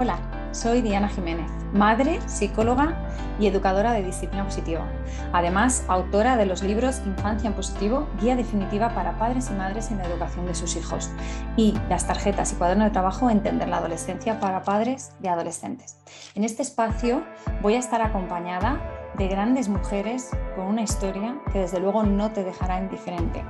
Hola, soy Diana Jiménez, madre, psicóloga y educadora de disciplina positiva. Además, autora de los libros Infancia en Positivo, Guía Definitiva para Padres y Madres en la Educación de sus Hijos y las tarjetas y cuaderno de trabajo Entender la Adolescencia para Padres y Adolescentes. En este espacio voy a estar acompañada de grandes mujeres con una historia que desde luego no te dejará indiferente.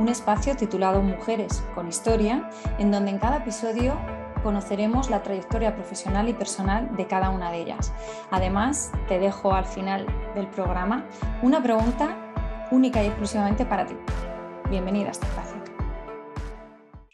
Un espacio titulado Mujeres con Historia, en donde en cada episodio conoceremos la trayectoria profesional y personal de cada una de ellas. Además, te dejo al final del programa una pregunta única y exclusivamente para ti. Bienvenida a este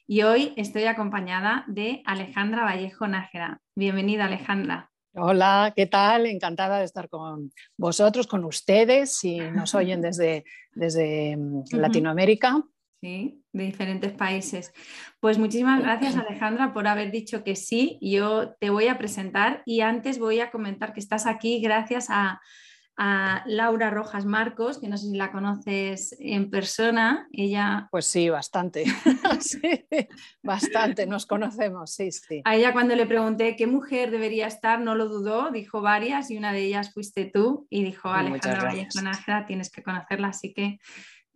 Y hoy estoy acompañada de Alejandra Vallejo Nájera. Bienvenida, Alejandra. Hola, ¿qué tal? Encantada de estar con vosotros, con ustedes, si nos oyen desde, desde mm, Latinoamérica. Sí, de diferentes países. Pues muchísimas gracias Alejandra por haber dicho que sí. Yo te voy a presentar y antes voy a comentar que estás aquí gracias a, Laura Rojas Marcos, que no sé si la conoces en persona. Ella... Pues sí, bastante. bastante, nos conocemos, sí, A ella cuando le pregunté qué mujer debería estar, no lo dudó, dijo varias y una de ellas fuiste tú y dijo, Alejandra tienes que conocerla, así que...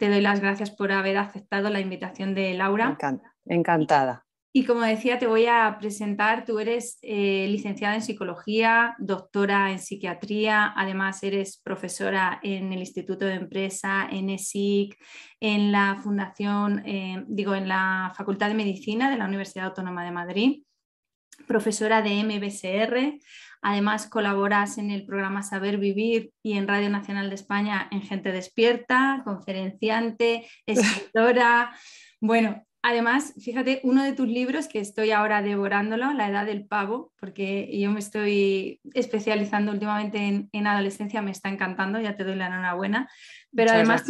Te doy las gracias por haber aceptado la invitación de Laura. encantada. Y como decía, te voy a presentar. Tú eres eh, licenciada en psicología, doctora en psiquiatría, además eres profesora en el Instituto de Empresa, en ESIC, en la Fundación, eh, digo, en la Facultad de Medicina de la Universidad Autónoma de Madrid, profesora de MBSR, Además, colaboras en el programa Saber Vivir y en Radio Nacional de España en Gente Despierta, conferenciante, escritora. Bueno, Además, fíjate, uno de tus libros que estoy ahora devorándolo, La edad del pavo, porque yo me estoy especializando últimamente en, adolescencia, me está encantando, ya te doy la enhorabuena, pero además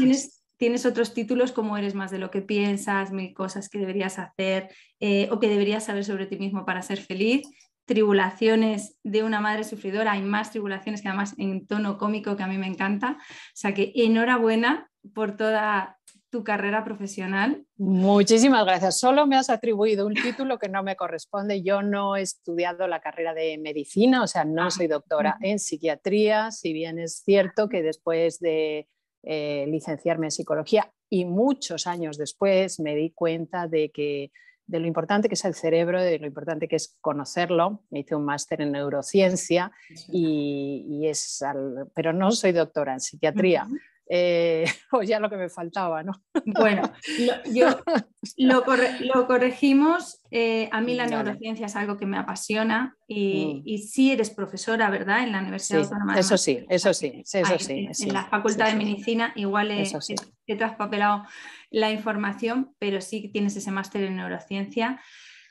tienes, otros títulos como Eres más de lo que piensas, mil cosas que deberías hacer eh, o que deberías saber sobre ti mismo para ser feliz tribulaciones de una madre sufridora, hay más tribulaciones que además en tono cómico que a mí me encanta. O sea que enhorabuena por toda tu carrera profesional. Muchísimas gracias. Solo me has atribuido un título que no me corresponde. Yo no he estudiado la carrera de medicina, o sea, no ah, soy doctora en psiquiatría, si bien es cierto que después de eh, licenciarme en psicología y muchos años después me di cuenta de que de lo importante que es el cerebro, de lo importante que es conocerlo. Me hice un máster en neurociencia y, es, pero no soy doctora en psiquiatría, eh, o ya lo que me faltaba, ¿no? Bueno, yo, lo, corregimos. Eh, a mí la neurociencia es algo que me apasiona mm. y, sí eres profesora, ¿verdad? En la Universidad sí, Autónoma. Eso sí, eso sí, eso sí. En, la Facultad de Medicina igual he, he, traspapelado la información, pero sí tienes ese máster en neurociencia.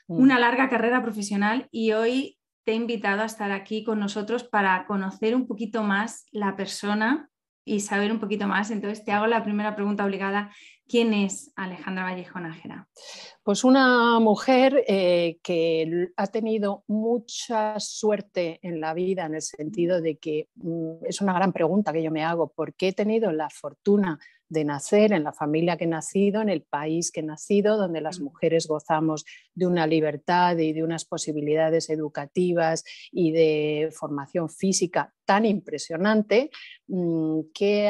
Mm. Una larga carrera profesional y hoy te he invitado a estar aquí con nosotros para conocer un poquito más la persona y saber un poquito más. Entonces te hago la primera pregunta obligada. ¿Quién es Alejandra Vallejo Nájera? Pues una mujer eh, que ha tenido mucha suerte en la vida en el sentido de que mm, es una gran pregunta que yo me hago, porque he tenido la fortuna de nacer, en la familia que he nacido, en el país que he nacido, donde las mujeres gozamos de una libertad y de unas posibilidades educativas y de formación física tan impresionante. Mm, ¿Qué,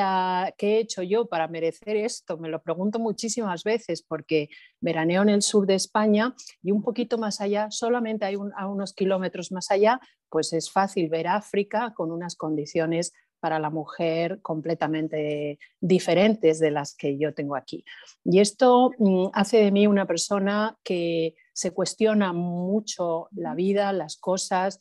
he hecho yo para merecer esto? Me lo pregunto muchísimas veces porque veraneo en el sur de España y un poquito más allá, solamente hay a unos kilómetros más allá, pues es fácil ver África con unas condiciones para la mujer completamente diferentes de las que yo tengo aquí. Y esto mm, hace de mí una persona que se cuestiona mucho la vida, las cosas,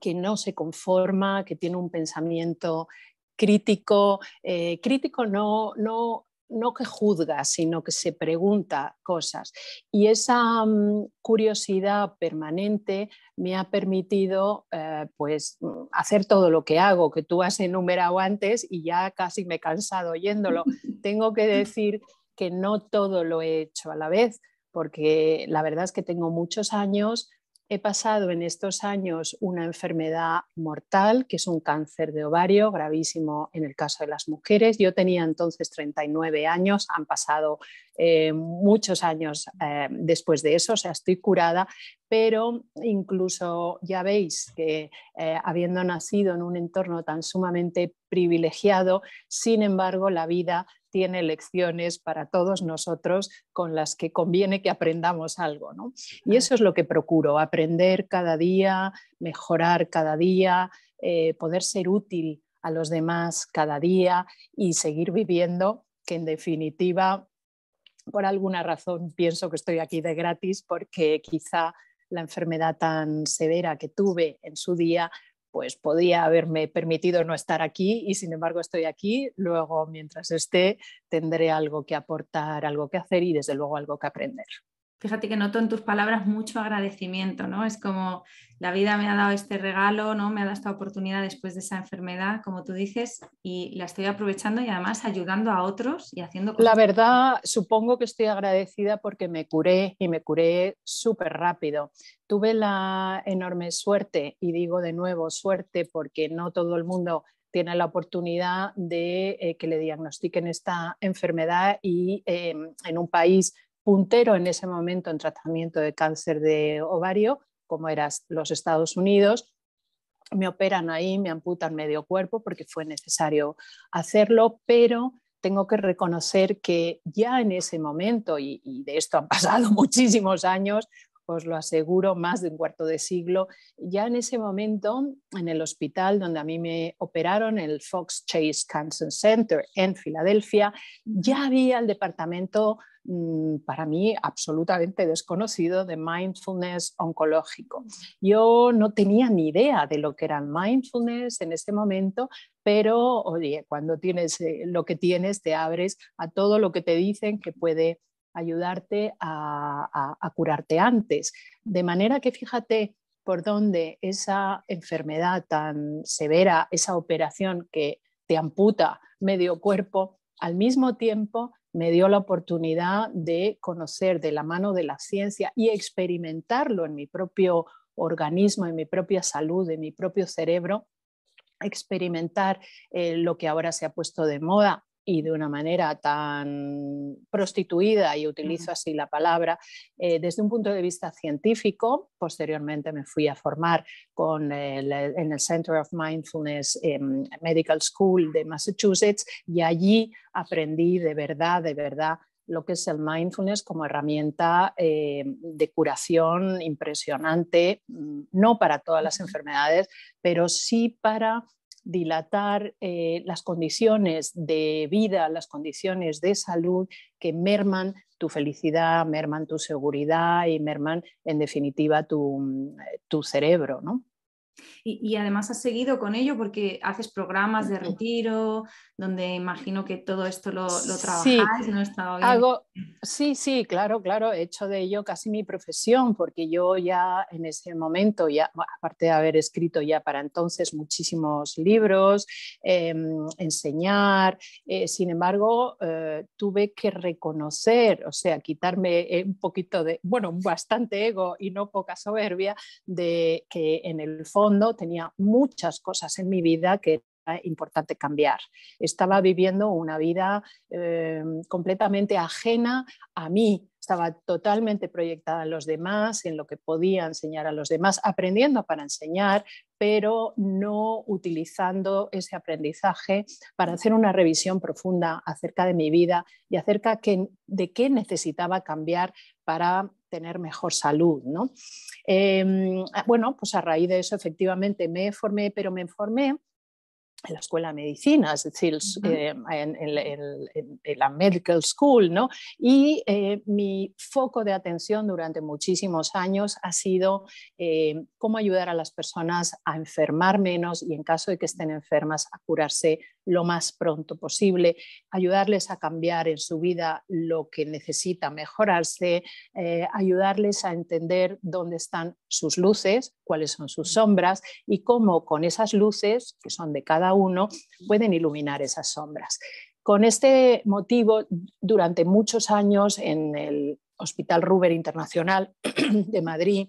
que no se conforma, que tiene un pensamiento crítico, eh, crítico no, no no que juzga, sino que se pregunta cosas. Y esa mm, curiosidad permanente me ha permitido eh, pues, mm, hacer todo lo que hago, que tú has enumerado antes y ya casi me he cansado oyéndolo. tengo que decir que no todo lo he hecho a la vez, porque la verdad es que tengo muchos años he pasado en estos años una enfermedad mortal, que es un cáncer de ovario gravísimo en el caso de las mujeres. Yo tenía entonces 39 años, han pasado eh, muchos años eh, después de eso, o sea, estoy curada, pero incluso ya veis que eh, habiendo nacido en un entorno tan sumamente privilegiado, sin embargo, la vida tiene lecciones para todos nosotros con las que conviene que aprendamos algo. Y eso es lo que procuro, aprender cada día, mejorar cada día, eh, poder ser útil a los demás cada día y seguir viviendo, que en definitiva, por alguna razón pienso que estoy aquí de gratis porque quizá la enfermedad tan severa que tuve en su día pues podía haberme permitido no estar aquí y sin embargo estoy aquí, luego mientras esté tendré algo que aportar, algo que hacer y desde luego algo que aprender fíjate que noto en tus palabras mucho agradecimiento, ¿no? Es como la vida me ha dado este regalo, ¿no? Me ha dado esta oportunidad después de esa enfermedad, como tú dices, y la estoy aprovechando y además ayudando a otros y haciendo cosas. La verdad, supongo que estoy agradecida porque me curé y me curé súper rápido. Tuve la enorme suerte, y digo de nuevo suerte porque no todo el mundo tiene la oportunidad de eh, que le diagnostiquen esta enfermedad y em, en un país puntero en ese momento en tratamiento de cáncer de ovario, como eras los Estados Unidos. Me operan ahí, me amputan medio cuerpo porque fue necesario hacerlo, pero tengo que reconocer que ya en ese momento, y, y de esto han pasado muchísimos años, os lo aseguro, más de un cuarto de siglo. Ya en ese momento, en el hospital donde a mí me operaron, el Fox Chase Cancer Center en Filadelfia, ya había el departamento mm, para mí absolutamente desconocido de mindfulness oncológico. Yo no tenía ni idea de lo que era mindfulness en ese momento, pero oye, cuando tienes eh, lo que tienes, te abres a todo lo que te dicen que puede ayudarte a, curarte antes. De manera que fíjate por dónde esa enfermedad tan severa, esa operación que te amputa medio cuerpo, al mismo tiempo me dio la oportunidad de conocer de la mano de la ciencia y experimentarlo en mi propio organismo, en mi propia salud, en mi propio cerebro, experimentar eh, lo que ahora se ha puesto de moda, y de una manera tan prostituida, y utilizo así la palabra, eh, desde un punto de vista científico. Posteriormente me fui a formar con en el Center of Mindfulness em, Medical School de Massachusetts y allí aprendí de verdad, de verdad lo que es el mindfulness como herramienta eh, de curación impresionante, mm, no para todas las enfermedades, pero sí para dilatar eh, las condiciones de vida, las condiciones de salud que merman tu felicidad, merman tu seguridad y merman, en definitiva, tu, mm, tu cerebro. ¿no? Y, además has seguido con ello porque haces programas de retiro, donde imagino que todo esto lo, trabajas sí, ¿no? sí, sí, claro, claro, he hecho de ello casi mi profesión, porque yo ya en ese momento, ya, aparte de haber escrito ya para entonces muchísimos libros, em, enseñar, eh, sin embargo, eh, tuve que reconocer, o sea, quitarme eh, un poquito de, bueno, bastante ego y no poca soberbia, de que en el fondo tenía muchas cosas en mi vida que era importante cambiar. Estaba viviendo una vida eh, completamente ajena a mí, estaba totalmente proyectada en los demás, en lo que podía enseñar a los demás, aprendiendo para enseñar, pero no utilizando ese aprendizaje para hacer una revisión profunda acerca de mi vida y acerca de qué necesitaba cambiar para tener mejor salud. ¿no? Em, ah, bueno, pues a raíz de eso efectivamente me formé, pero me formé en la escuela de medicina, es decir, eh, en, la medical school, ¿no? Y eh, mi foco de atención durante muchísimos años ha sido eh, cómo ayudar a las personas a enfermar menos y en caso de que estén enfermas a curarse lo más pronto posible, ayudarles a cambiar en su vida lo que necesita mejorarse, eh, ayudarles a entender dónde están sus luces, cuáles son sus sombras y cómo con esas luces, que son de cada uno, pueden iluminar esas sombras. Con este motivo, durante muchos años en el Hospital Ruber Internacional de Madrid,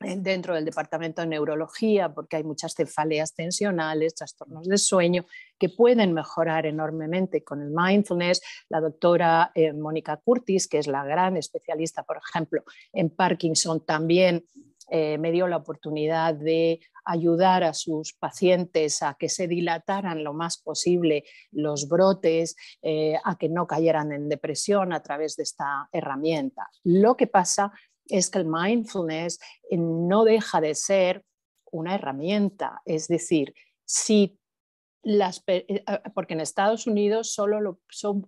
dentro del departamento de neurología, porque hay muchas cefaleas tensionales, trastornos de sueño, que pueden mejorar enormemente con el mindfulness. La doctora eh, Mónica Curtis, que es la gran especialista, por ejemplo, en Parkinson, también eh, me dio la oportunidad de ayudar a sus pacientes a que se dilataran lo más posible los brotes, eh, a que no cayeran en depresión a través de esta herramienta. Lo que pasa es que el mindfulness eh, no deja de ser una herramienta, es decir, si las, eh, porque en Estados Unidos solo,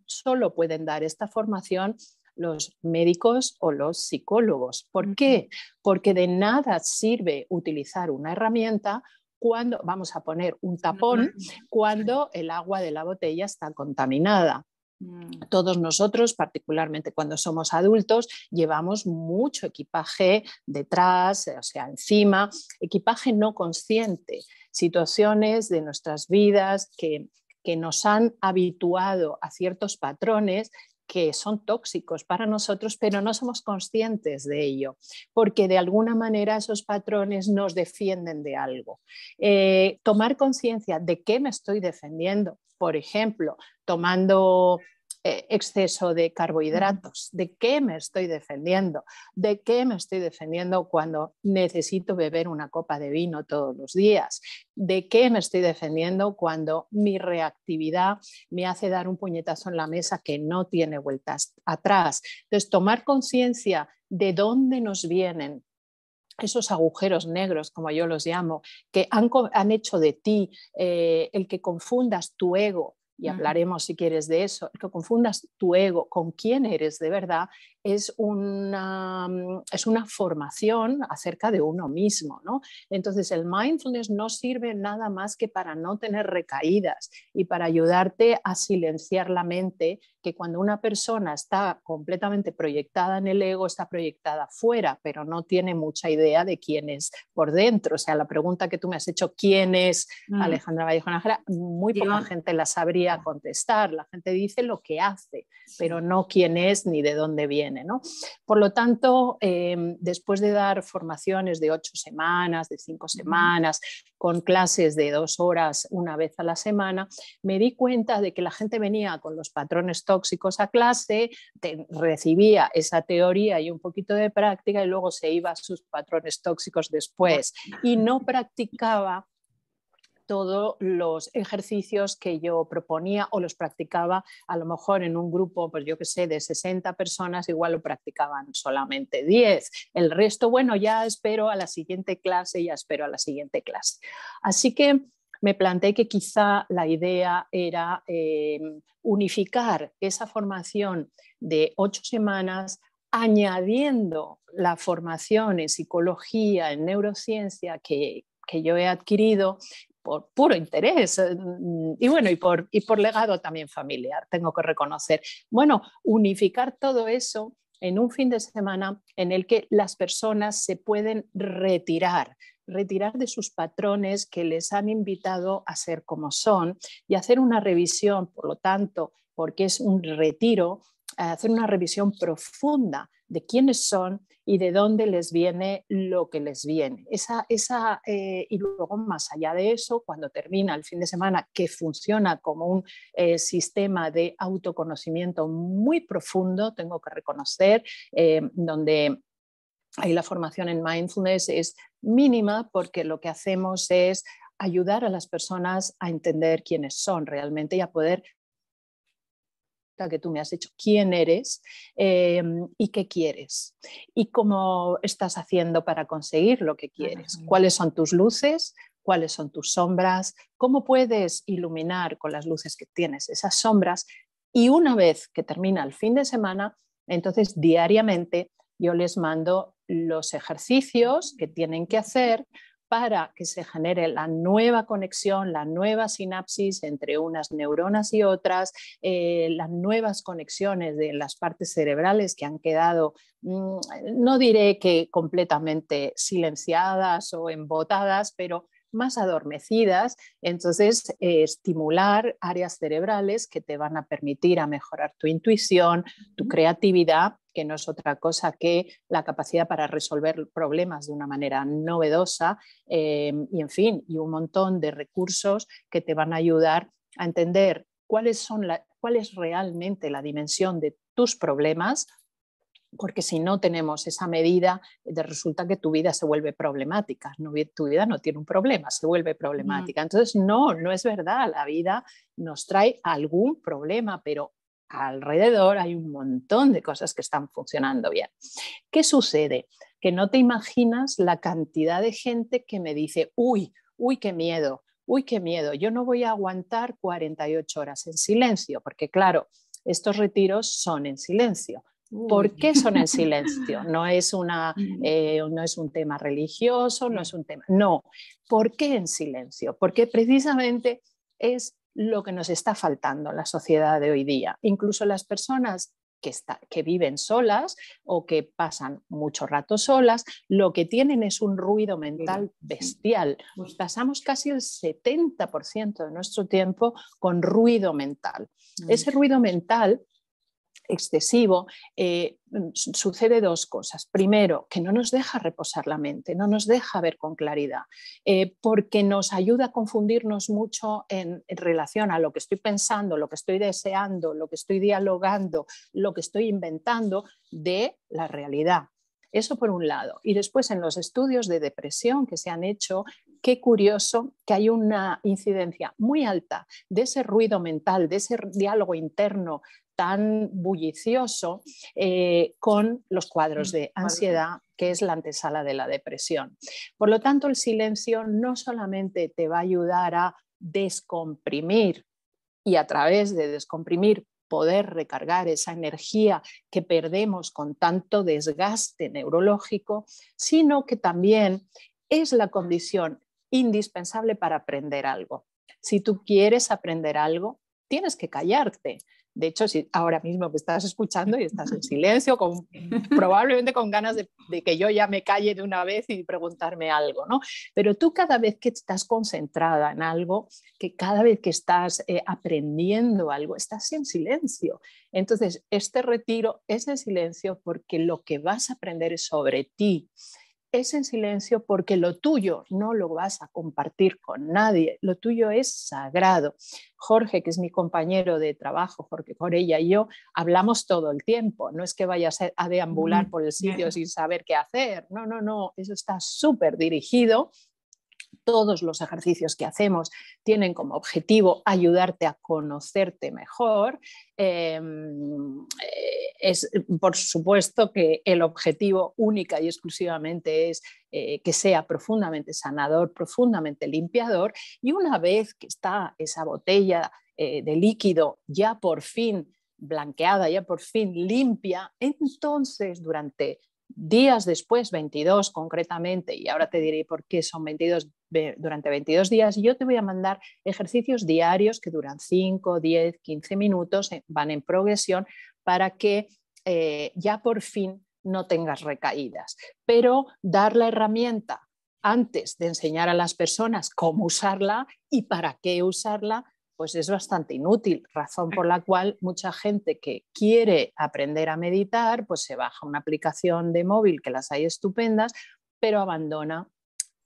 solo pueden dar esta formación los médicos o los psicólogos. ¿Por qué? Porque de nada sirve utilizar una herramienta cuando, vamos a poner un tapón, cuando el agua de la botella está contaminada. Mm. Todos nosotros, particularmente cuando somos adultos, llevamos mucho equipaje detrás, o sea, encima, equipaje no consciente, situaciones de nuestras vidas que, nos han habituado a ciertos patrones que son tóxicos para nosotros, pero no somos conscientes de ello, porque de alguna manera esos patrones nos defienden de algo. Eh, tomar conciencia de qué me estoy defendiendo, por ejemplo, tomando eh, exceso de carbohidratos, de qué me estoy defendiendo, de qué me estoy defendiendo cuando necesito beber una copa de vino todos los días, de qué me estoy defendiendo cuando mi reactividad me hace dar un puñetazo en la mesa que no tiene vueltas atrás. Entonces, tomar conciencia de dónde nos vienen esos agujeros negros, como yo los llamo, que han, hecho de ti eh, el que confundas tu ego y hablaremos si quieres de eso, el que confundas tu ego con quién eres de verdad es una, mm, es una formación acerca de uno mismo. ¿no? Entonces, el mindfulness no sirve nada más que para no tener recaídas y para ayudarte a silenciar la mente, que cuando una persona está completamente proyectada en el ego, está proyectada fuera, pero no tiene mucha idea de quién es por dentro. O sea, la pregunta que tú me has hecho, ¿quién es mm. Alejandra Vallejo Muy poca gente la sabría ah. contestar. La gente dice lo que hace, pero no quién es ni de dónde viene. Por lo tanto, em, después de dar formaciones de ocho semanas, de cinco semanas, con clases de dos horas una vez a la semana, me di cuenta de que la gente venía con los patrones tóxicos a clase, recibía esa teoría y un poquito de práctica y luego se iba a sus patrones tóxicos después y no practicaba todos los ejercicios que yo proponía o los practicaba a lo mejor en un grupo, pues yo que sé, de 60 personas, igual lo practicaban solamente 10. El resto, bueno, ya espero a la siguiente clase, ya espero a la siguiente clase. Así que me planteé que quizá la idea era em, unificar esa formación de ocho semanas añadiendo la formación en psicología, en neurociencia que, que yo he adquirido por puro interés eh, mm, y bueno, y por, y por legado también familiar, tengo que reconocer. Bueno, unificar todo eso en un fin de semana en el que las personas se pueden retirar, retirar de sus patrones que les han invitado a ser como son y hacer una revisión, por lo tanto, porque es un retiro hacer una revisión profunda de quiénes son y de dónde les viene lo que les viene. Esa, eh, y luego, más allá de eso, cuando termina el fin de semana, que funciona como un eh, sistema de autoconocimiento muy profundo, tengo que reconocer, eh, donde ahí la formación en mindfulness es mínima porque lo que hacemos es ayudar a las personas a entender quiénes son realmente y a poder que tú me has hecho, ¿quién eres eh, y qué quieres? ¿Y cómo estás haciendo para conseguir lo que quieres? ¿Cuáles son tus luces? ¿Cuáles son tus sombras? ¿Cómo puedes iluminar con las luces que tienes esas sombras? Y una vez que termina el fin de semana, entonces diariamente yo les mando los ejercicios que tienen que hacer para que se genere la nueva conexión, la nueva sinapsis entre unas neuronas y otras, eh, las nuevas conexiones de las partes cerebrales que han quedado, mm, no diré que completamente silenciadas o embotadas, pero más adormecidas, entonces eh, estimular áreas cerebrales que te van a permitir a mejorar tu intuición, tu creatividad que no es otra cosa que la capacidad para resolver problemas de una manera novedosa eh, y, en fin, y un montón de recursos que te van a ayudar a entender cuáles son cuál es realmente la dimensión de tus problemas, porque si no tenemos esa medida, resulta que tu vida se vuelve problemática. No, tu vida no tiene un problema, se vuelve problemática. Entonces, no, no es verdad. La vida nos trae algún problema, pero alrededor hay un montón de cosas que están funcionando bien. ¿Qué sucede? Que no te imaginas la cantidad de gente que me dice, uy, uy, qué miedo, uy, qué miedo, yo no voy a aguantar 48 horas en silencio, porque claro, estos retiros son en silencio. ¿Por qué son en silencio? No es, una, mm. eh, no es un tema religioso, no mm. es un tema... No, ¿por qué en silencio? Porque precisamente es lo que nos está faltando en la sociedad de hoy día. Incluso las personas que, viven solas o que pasan mucho rato solas, lo que tienen es un ruido mental bestial. pasamos casi el 70% de nuestro tiempo con ruido mental. Mm. Ese ruido mental excesivo, eh, sucede dos cosas. Primero, que no nos deja reposar la mente, no nos deja ver con claridad, eh, porque nos ayuda a confundirnos mucho en, relación a lo que estoy pensando, lo que estoy deseando, lo que estoy dialogando, lo que estoy inventando de la realidad. Eso por un lado. Y después en los estudios de depresión que se han hecho, qué curioso que hay una incidencia muy alta de ese ruido mental, de ese diálogo interno tan bullicioso eh, con los mm, cuadros de ansiedad, que es la antesala de la depresión. Por lo tanto, el silencio no solamente te va a ayudar a descomprimir y a través de descomprimir poder recargar esa energía que perdemos con tanto desgaste neurológico, sino que también es la condición indispensable para aprender algo. Si tú quieres aprender algo, tienes que callarte. De hecho, si ahora mismo me estás escuchando y estás en silencio, con, probablemente con ganas de, que yo ya me calle de una vez y preguntarme algo, ¿no? Pero tú cada vez que estás concentrada en algo, que cada vez que estás eh, aprendiendo algo, estás en silencio. Entonces, este retiro es el silencio porque lo que vas a aprender es sobre ti, es en silencio porque lo tuyo no lo vas a compartir con nadie, lo tuyo es sagrado. Jorge, que es mi compañero de trabajo, Jorge ella y yo, hablamos todo el tiempo, no es que vayas a deambular por el sitio sin saber qué hacer, no, no, no, eso está súper dirigido todos los ejercicios que hacemos tienen como objetivo ayudarte a conocerte mejor. Em, eh, es, por supuesto que el objetivo única y exclusivamente es eh, que sea profundamente sanador, profundamente limpiador. Y una vez que está esa botella eh, de líquido ya por fin blanqueada, ya por fin limpia, entonces durante días después, 22 concretamente, y ahora te diré por qué son 22 durante 22 días, yo te voy a mandar ejercicios diarios que duran 5, 10, 15 minutos, eh, van en progresión para que eh, ya por fin no tengas recaídas. Pero dar la herramienta antes de enseñar a las personas cómo usarla y para qué usarla pues es bastante inútil, razón por la cual mucha gente que quiere aprender a meditar, pues se baja una aplicación de móvil que las hay estupendas, pero abandona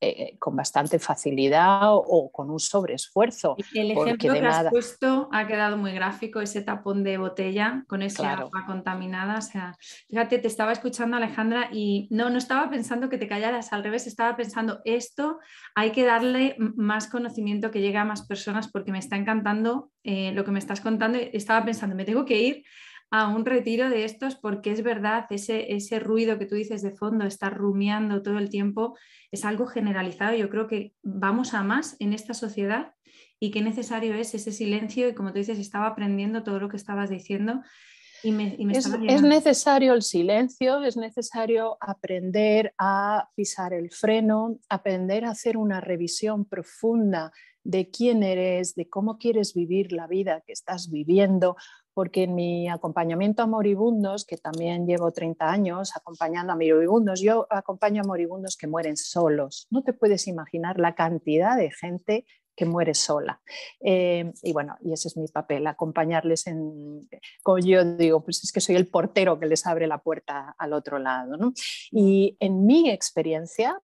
eh, con bastante facilidad o, con un sobreesfuerzo. El ejemplo que has puesto ha quedado muy gráfico, ese tapón de botella con esa agua contaminada. O sea, fíjate, te estaba escuchando Alejandra y no, no estaba pensando que te callaras, al revés, estaba pensando esto hay que darle más conocimiento que llegue a más personas porque me está encantando eh, lo que me estás contando. Estaba pensando, me tengo que ir a un retiro de estos porque es verdad, ese, ruido que tú dices de fondo, estar rumiando todo el tiempo, es algo generalizado. Yo creo que vamos a más en esta sociedad y qué necesario es ese silencio y como tú dices, estaba aprendiendo todo lo que estabas diciendo. Y me, es, necesario el silencio, es necesario aprender a pisar el freno, aprender a hacer una revisión profunda de quién eres, de cómo quieres vivir la vida que estás viviendo, porque en mi acompañamiento a moribundos, que también llevo 30 años acompañando a moribundos, yo acompaño a moribundos que mueren solos. No te puedes imaginar la cantidad de gente que muere sola. Em, y bueno, y ese es mi papel, acompañarles en, como yo digo, pues es que soy el portero que les abre la puerta al otro lado. Y en mi experiencia,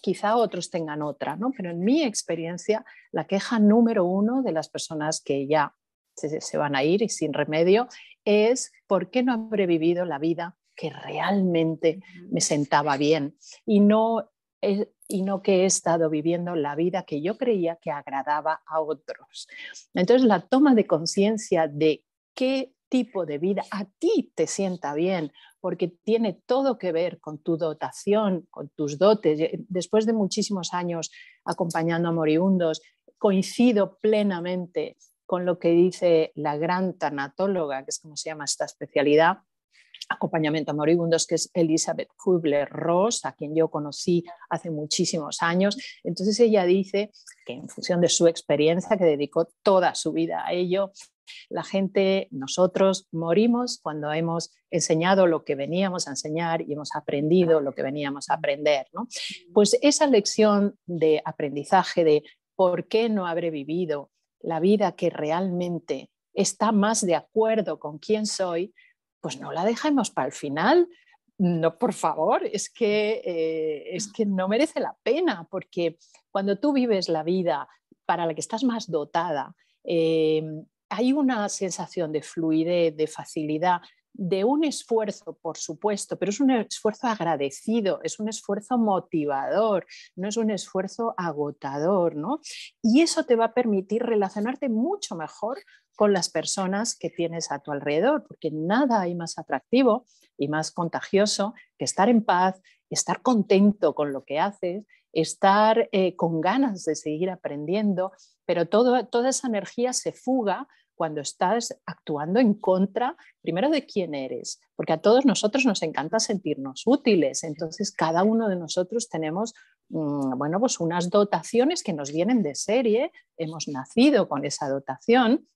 quizá otros tengan otra, ¿no? pero en mi experiencia, la queja número uno de las personas que ya se, van a ir y sin remedio, es por qué no habré vivido la vida que realmente me sentaba bien y no, y no que he estado viviendo la vida que yo creía que agradaba a otros. Entonces, la toma de conciencia de qué tipo de vida a ti te sienta bien, porque tiene todo que ver con tu dotación, con tus dotes. Después de muchísimos años acompañando a moribundos, coincido plenamente con lo que dice la gran tanatóloga, que es como se llama esta especialidad, acompañamiento a moribundos, que es Elizabeth Kubler-Ross, a quien yo conocí hace muchísimos años. Entonces ella dice que en función de su experiencia, que dedicó toda su vida a ello, la gente, nosotros morimos cuando hemos enseñado lo que veníamos a enseñar y hemos aprendido lo que veníamos a aprender. Pues esa lección de aprendizaje de por qué no habré vivido, la vida que realmente está más de acuerdo con quién soy, pues no la dejemos para el final. No, por favor, es que, eh, es que no merece la pena, porque cuando tú vives la vida para la que estás más dotada, eh, hay una sensación de fluidez, de facilidad, de un esfuerzo, por supuesto, pero es un esfuerzo agradecido, es un esfuerzo motivador, no es un esfuerzo agotador, ¿no? Y eso te va a permitir relacionarte mucho mejor con las personas que tienes a tu alrededor, porque nada hay más atractivo y más contagioso que estar en paz, estar contento con lo que haces, estar eh, con ganas de seguir aprendiendo, pero toda esa energía se fuga cuando estás actuando en contra, primero de quién eres, porque a todos nosotros nos encanta sentirnos útiles, entonces cada uno de nosotros tenemos mm, bueno, pues unas dotaciones que nos vienen de serie, hemos nacido con esa dotación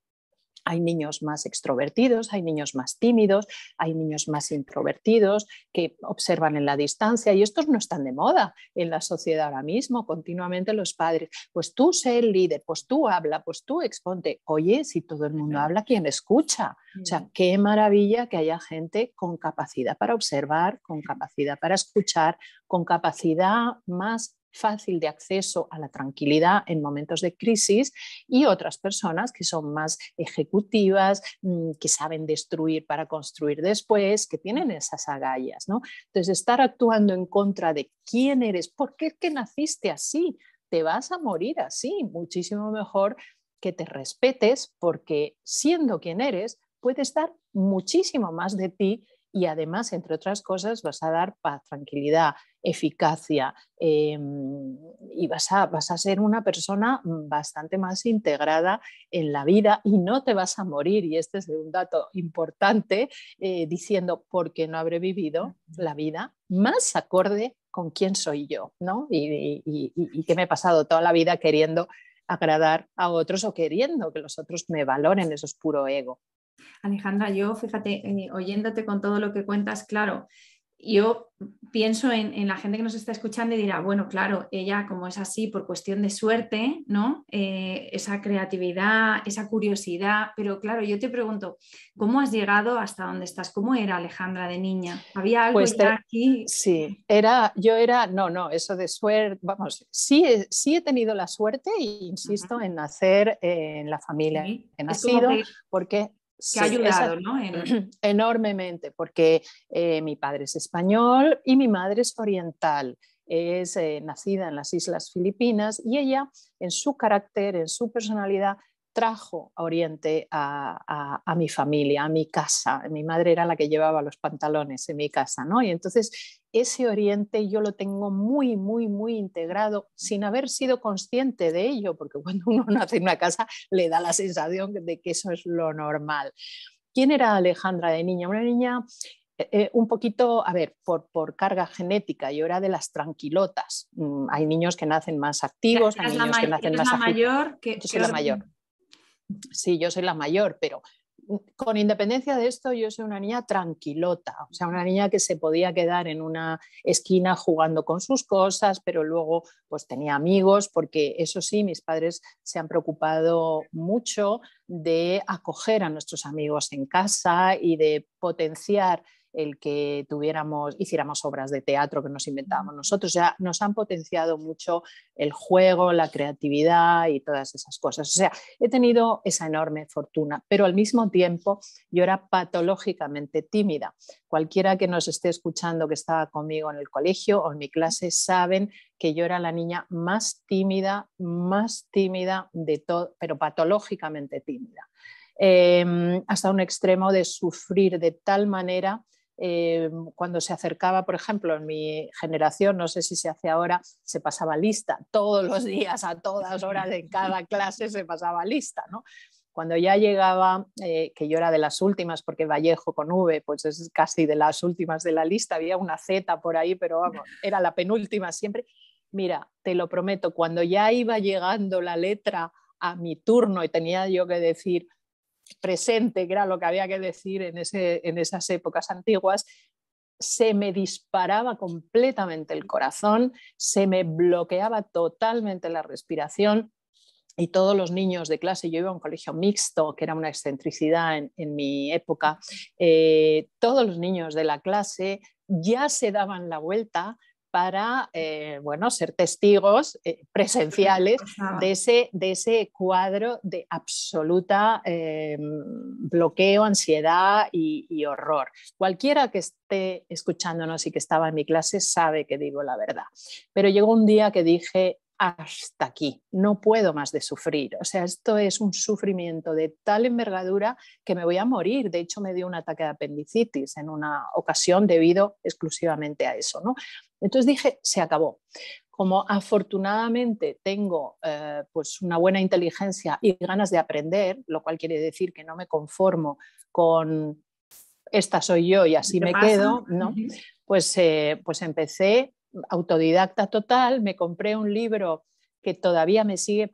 hay niños más extrovertidos, hay niños más tímidos, hay niños más introvertidos que observan en la distancia y estos no están de moda en la sociedad ahora mismo, continuamente los padres, pues tú sé el líder, pues tú habla, pues tú exponte. Oye, si todo el mundo habla, ¿quién escucha? O sea, mm. qué maravilla que haya gente con capacidad para observar, con capacidad para escuchar, con capacidad más fácil de acceso a la tranquilidad en momentos de crisis y otras personas que son más ejecutivas, mm, que saben destruir para construir después, que tienen esas agallas. ¿no? Entonces, estar actuando en contra de quién eres, por qué es que naciste así, te vas a morir así, muchísimo mejor que te respetes porque siendo quien eres, puedes dar muchísimo más de ti y además, entre otras cosas, vas a dar paz, tranquilidad, eficacia eh, y vas a, ser una persona bastante más integrada en la vida y no te vas a morir, y este es un dato importante, eh, diciendo por qué no habré vivido la vida más acorde con quién soy yo, ¿no? Y, y, que me he pasado toda la vida queriendo agradar a otros o queriendo que los otros me valoren, eso es puro ego. Alejandra, yo fíjate, eh, oyéndote con todo lo que cuentas, claro, yo pienso en, la gente que nos está escuchando y dirá, bueno, claro, ella como es así por cuestión de suerte, ¿no? Eh, esa creatividad, esa curiosidad, pero claro, yo te pregunto, ¿cómo has llegado hasta donde estás? ¿Cómo era Alejandra de niña? ¿Había algo pues, ya aquí? Sí, era, yo era, no, no, eso de suerte, vamos, sí, eh, sí he tenido la suerte, e insisto, en nacer eh, en la familia en que he nacido, porque que ha ayudado, Enormemente, porque eh, mi padre es español y mi madre es oriental. Es eh, nacida en las Islas Filipinas y ella, en su carácter, en su personalidad, trajo a Oriente a, mi familia, a mi casa. Mi madre era la que llevaba los pantalones en mi casa, ¿no? Y entonces ese Oriente yo lo tengo muy, muy, muy integrado sin haber sido consciente de ello, porque cuando uno nace en una casa le da la sensación de que eso es lo normal. ¿Quién era Alejandra de niña? Una niña eh, eh, un poquito, a ver, por, carga genética, yo era de las tranquilotas. Mm, hay niños que nacen más activos, hay niños que nacen más activos. yo soy la mayor sí, yo soy la mayor, pero con independencia de esto, yo soy una niña tranquilota, o sea, una niña que se podía quedar en una esquina jugando con sus cosas, pero luego pues tenía amigos, porque eso sí, mis padres se han preocupado mucho de acoger a nuestros amigos en casa y de potenciar el que tuviéramos, hiciéramos obras de teatro que nos inventábamos nosotros. Ya nos han potenciado mucho el juego, la creatividad y todas esas cosas. O sea, he tenido esa enorme fortuna, pero al mismo tiempo yo era patológicamente tímida. Cualquiera que nos esté escuchando que estaba conmigo en el colegio o en mi clase saben que yo era la niña más tímida, más tímida de todo, pero patológicamente tímida. Em, hasta un extremo de sufrir de tal manera eh, cuando se acercaba, por ejemplo, en mi generación, no sé si se hace ahora, se pasaba lista todos los días, a todas horas, en cada clase se pasaba lista, ¿no? Cuando ya llegaba, eh, que yo era de las últimas, porque Vallejo con V, pues es casi de las últimas de la lista, había una Z por ahí, pero era la penúltima siempre. Mira, te lo prometo, cuando ya iba llegando la letra a mi turno y tenía yo que decir, presente, que era lo que había que decir en, esas épocas antiguas, se me disparaba completamente el corazón, se me bloqueaba totalmente la respiración y todos los niños de clase, yo iba a un colegio mixto, que era una excentricidad en, mi época, eh, todos los niños de la clase ya se daban la vuelta para eh, bueno, ser testigos eh, presenciales de ese, de ese cuadro de absoluta eh, bloqueo, ansiedad y, y, horror. Cualquiera que esté escuchándonos y que estaba en mi clase sabe que digo la verdad. Pero llegó un día que dije, hasta aquí, no puedo más de sufrir. O sea, esto es un sufrimiento de tal envergadura que me voy a morir. De hecho, me dio un ataque de apendicitis en una ocasión debido exclusivamente a eso. ¿no? Entonces dije, se acabó. Como afortunadamente tengo eh, pues una buena inteligencia y ganas de aprender, lo cual quiere decir que no me conformo con esta soy yo y así me quedo, pues, eh, pues empecé autodidacta total, me compré un libro que todavía me sigue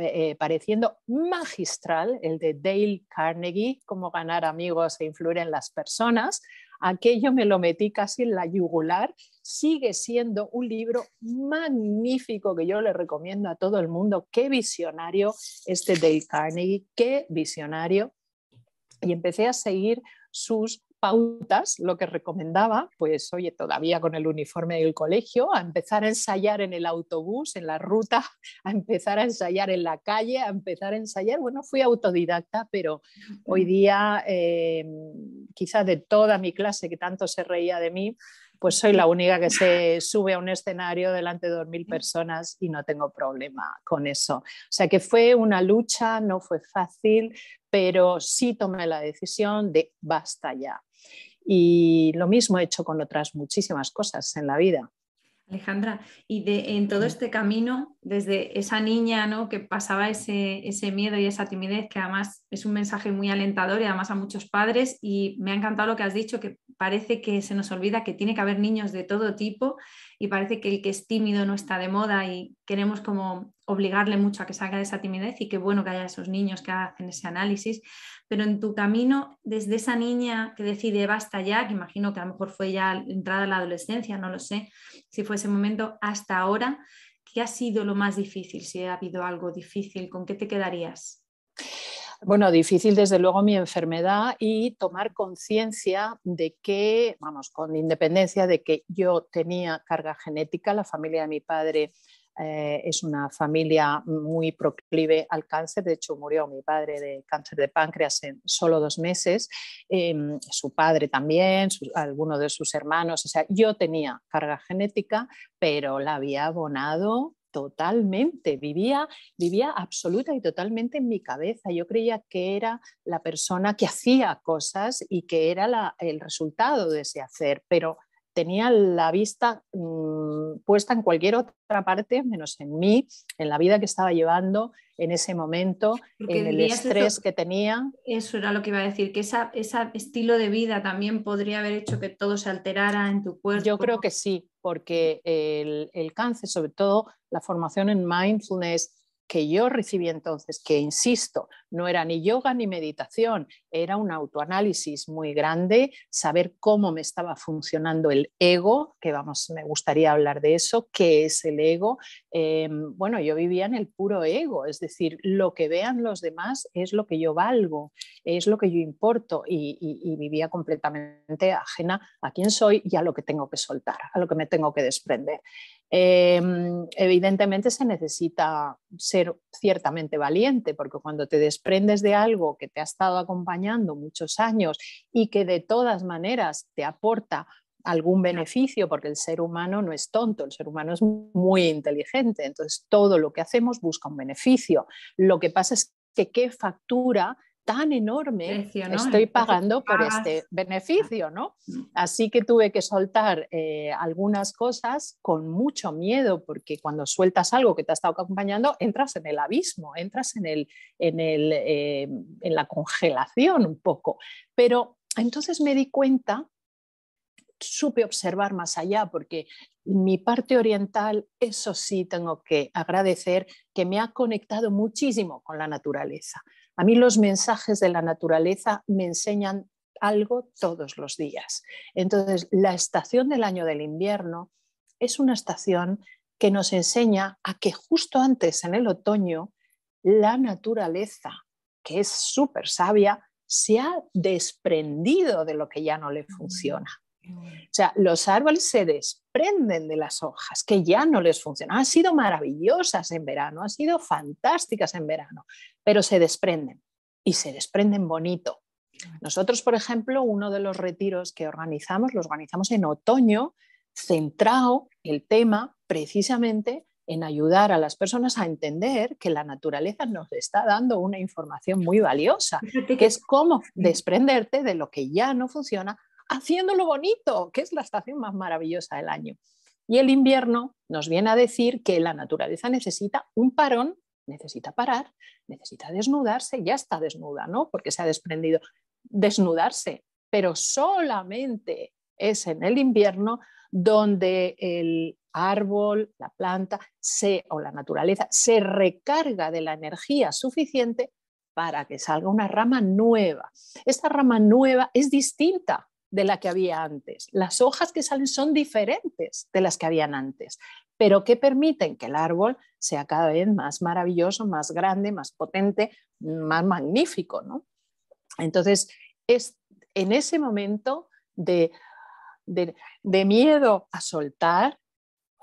eh, pareciendo magistral, el de Dale Carnegie, cómo ganar amigos e influir en las personas. Aquello me lo metí casi en la yugular sigue siendo un libro magnífico que yo le recomiendo a todo el mundo. Qué visionario este Dale Carnegie, qué visionario. Y empecé a seguir sus pautas, lo que recomendaba, pues oye, todavía con el uniforme del colegio, a empezar a ensayar en el autobús, en la ruta, a empezar a ensayar en la calle, a empezar a ensayar. Bueno, fui autodidacta, pero hoy día, eh, quizás de toda mi clase que tanto se reía de mí, pues soy la única que se sube a un escenario delante de 2.000 personas y no tengo problema con eso. O sea que fue una lucha, no fue fácil, pero sí tomé la decisión de basta ya. Y lo mismo he hecho con otras muchísimas cosas en la vida. Alejandra, y de, en todo este camino, desde esa niña ¿no? que pasaba ese, ese, miedo y esa timidez, que además es un mensaje muy alentador y además a muchos padres, y me ha encantado lo que has dicho, que parece que se nos olvida que tiene que haber niños de todo tipo y parece que el que es tímido no está de moda y queremos como obligarle mucho a que salga de esa timidez y que bueno que haya esos niños que hacen ese análisis pero en tu camino, desde esa niña que decide basta ya, que imagino que a lo mejor fue ya entrada a la adolescencia, no lo sé, si fue ese momento, hasta ahora, ¿qué ha sido lo más difícil? Si ha habido algo difícil, ¿con qué te quedarías? Bueno, difícil desde luego mi enfermedad y tomar conciencia de que, vamos, con independencia de que yo tenía carga genética, la familia de mi padre eh, es una familia muy proclive al cáncer. De hecho, murió mi padre de cáncer de páncreas en solo dos meses, em, su padre también, algunos de sus hermanos. O sea, yo tenía carga genética, pero la había abonado totalmente, vivía, vivía absoluta y totalmente en mi cabeza. Yo creía que era la persona que hacía cosas y que era el resultado de ese hacer, pero tenía la vista mm, puesta en cualquier otra parte, menos en mí, en la vida que estaba llevando en ese momento, en el estrés que tenía. Eso era lo que iba a decir, que ese estilo de vida también podría haber hecho que todo se alterara en tu cuerpo. Yo creo que sí, porque el, el cáncer, sobre todo la formación en mindfulness, que yo recibí entonces, que insisto, no era ni yoga ni meditación, era un autoanálisis muy grande, saber cómo me estaba funcionando el ego, que vamos, me gustaría hablar de eso, qué es el ego. Eh, bueno, yo vivía en el puro ego, es decir, lo que vean los demás es lo que yo valgo, es lo que yo importo y, y vivía completamente ajena a quién soy y a lo que tengo que soltar, a lo que me tengo que desprender. Em, evidentemente se necesita ser ciertamente valiente, porque cuando te desprendes de algo que te ha estado acompañando muchos años y que de todas maneras te aporta algún beneficio, porque el ser humano no es tonto, el ser humano es muy inteligente, entonces todo lo que hacemos busca un beneficio. Lo que pasa es que qué factura tan enorme estoy pagando por ah, este beneficio, ¿no? Mm. Así que tuve que soltar eh, algunas cosas con mucho miedo, porque cuando sueltas algo que te ha estado acompañando, entras en el abismo, entras en, el, eh, en la congelación un poco. Pero entonces me di cuenta supe observar más allá, porque mi parte oriental, eso sí tengo que agradecer, que me ha conectado muchísimo con la naturaleza. A mí los mensajes de la naturaleza me enseñan algo todos los días. Entonces, la estación del año del invierno es una estación que nos enseña a que justo antes, en el otoño, la naturaleza, que es súper sabia, se ha desprendido de lo que ya no le funciona. O sea, los árboles se desprenden de las hojas que ya no les funcionan. Han sido maravillosas en verano, han sido fantásticas en verano, pero se desprenden y se desprenden bonito. Nosotros, por ejemplo, uno de los retiros que organizamos, lo organizamos en otoño, centrado el tema precisamente en ayudar a las personas a entender que la naturaleza nos está dando una información muy valiosa, que es cómo desprenderte de lo que ya no funciona haciéndolo bonito, que es la estación más maravillosa del año. Y el invierno nos viene a decir que la naturaleza necesita un parón, necesita parar, necesita desnudarse, ya está desnuda, ¿no? Porque se ha desprendido. Desnudarse, pero solamente es en el invierno donde el árbol, la planta o la naturaleza se recarga de la energía suficiente para que salga una rama nueva. Esta rama nueva es distinta de la que había antes. Las hojas que salen son diferentes de las que habían antes, pero que permiten que el árbol sea cada vez más maravilloso, más grande, más potente, más magnífico. ¿no? Entonces, es en ese momento de, de, miedo a soltar,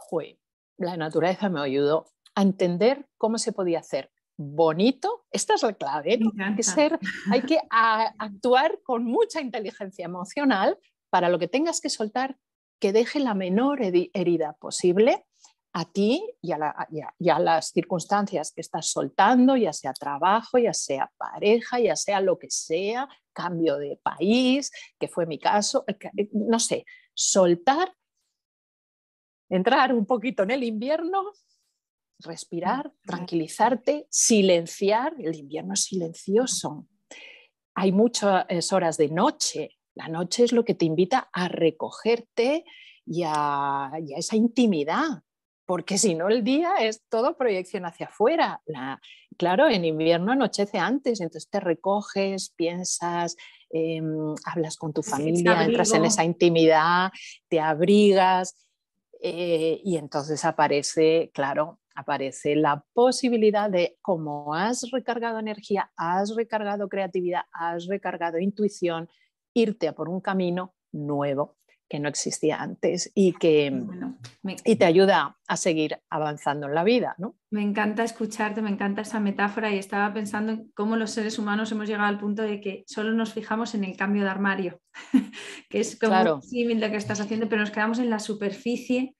fue la naturaleza me ayudó a entender cómo se podía hacer bonito, esta es la clave, hay que, ser, hay que actuar con mucha inteligencia emocional para lo que tengas que soltar, que deje la menor herida posible a ti y a, las circunstancias que estás soltando, ya sea trabajo, ya sea pareja, ya sea lo que sea, cambio de país, que fue mi caso, eh, eh, no sé, soltar, entrar un poquito en el invierno respirar, tranquilizarte, silenciar. El invierno es silencioso. Hay muchas horas de noche. La noche es lo que te invita a recogerte y a, esa intimidad, porque si no el día es todo proyección hacia afuera. claro, en invierno anochece antes, entonces te recoges, piensas, em, hablas con tu familia, entras en esa intimidad, te abrigas. Eh, y entonces aparece, claro, aparece la posibilidad de, como has recargado energía, has recargado creatividad, has recargado intuición, irte a por un camino nuevo que no existía antes y que y te ayuda a seguir avanzando en la vida. Me encanta escucharte, me encanta esa metáfora y estaba pensando en cómo los seres humanos hemos llegado al punto de que solo nos fijamos en el cambio de armario, que es como claro. lo que estás haciendo, pero nos quedamos en la superficie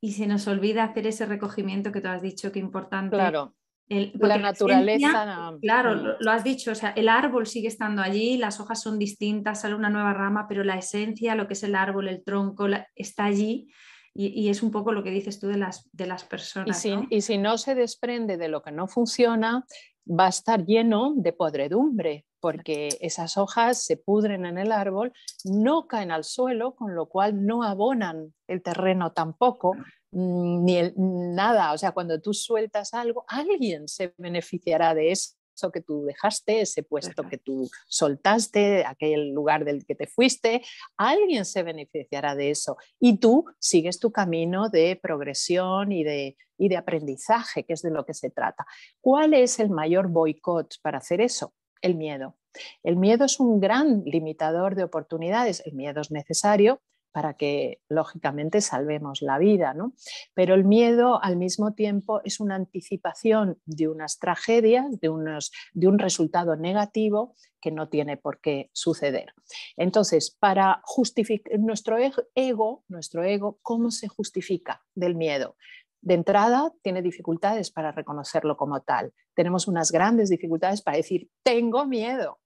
y se nos olvida hacer ese recogimiento que tú has dicho que importante. Claro. la naturaleza. claro, mm. lo, has dicho, o sea, el árbol sigue estando allí, las hojas son distintas, sale una nueva rama, pero la esencia, lo que es el árbol, el tronco, está allí. Y, es un poco lo que dices tú de las, de las personas. y si no se desprende de lo que no funciona, va a estar lleno de podredumbre, porque esas hojas se pudren en el árbol, no caen al suelo, con lo cual no abonan el terreno tampoco, mm, ni nada. O sea, cuando tú sueltas algo, alguien se beneficiará de eso que tú dejaste, ese puesto que tú soltaste, aquel lugar del que te fuiste, alguien se beneficiará de eso. Y tú sigues tu camino de progresión y de aprendizaje, que es de lo que se trata. ¿Cuál es el mayor boicot para hacer eso? El miedo. El miedo es un gran limitador de oportunidades. El miedo es necesario para que, lógicamente, salvemos la vida, ¿no? Pero el miedo, al mismo tiempo, es una anticipación de unas tragedias, de, de un resultado negativo que no tiene por qué suceder. Entonces, para justificar nuestro e-, ego, nuestro ego, ¿cómo se justifica del miedo? de entrada tiene dificultades para reconocerlo como tal. Tenemos unas grandes dificultades para decir, tengo miedo.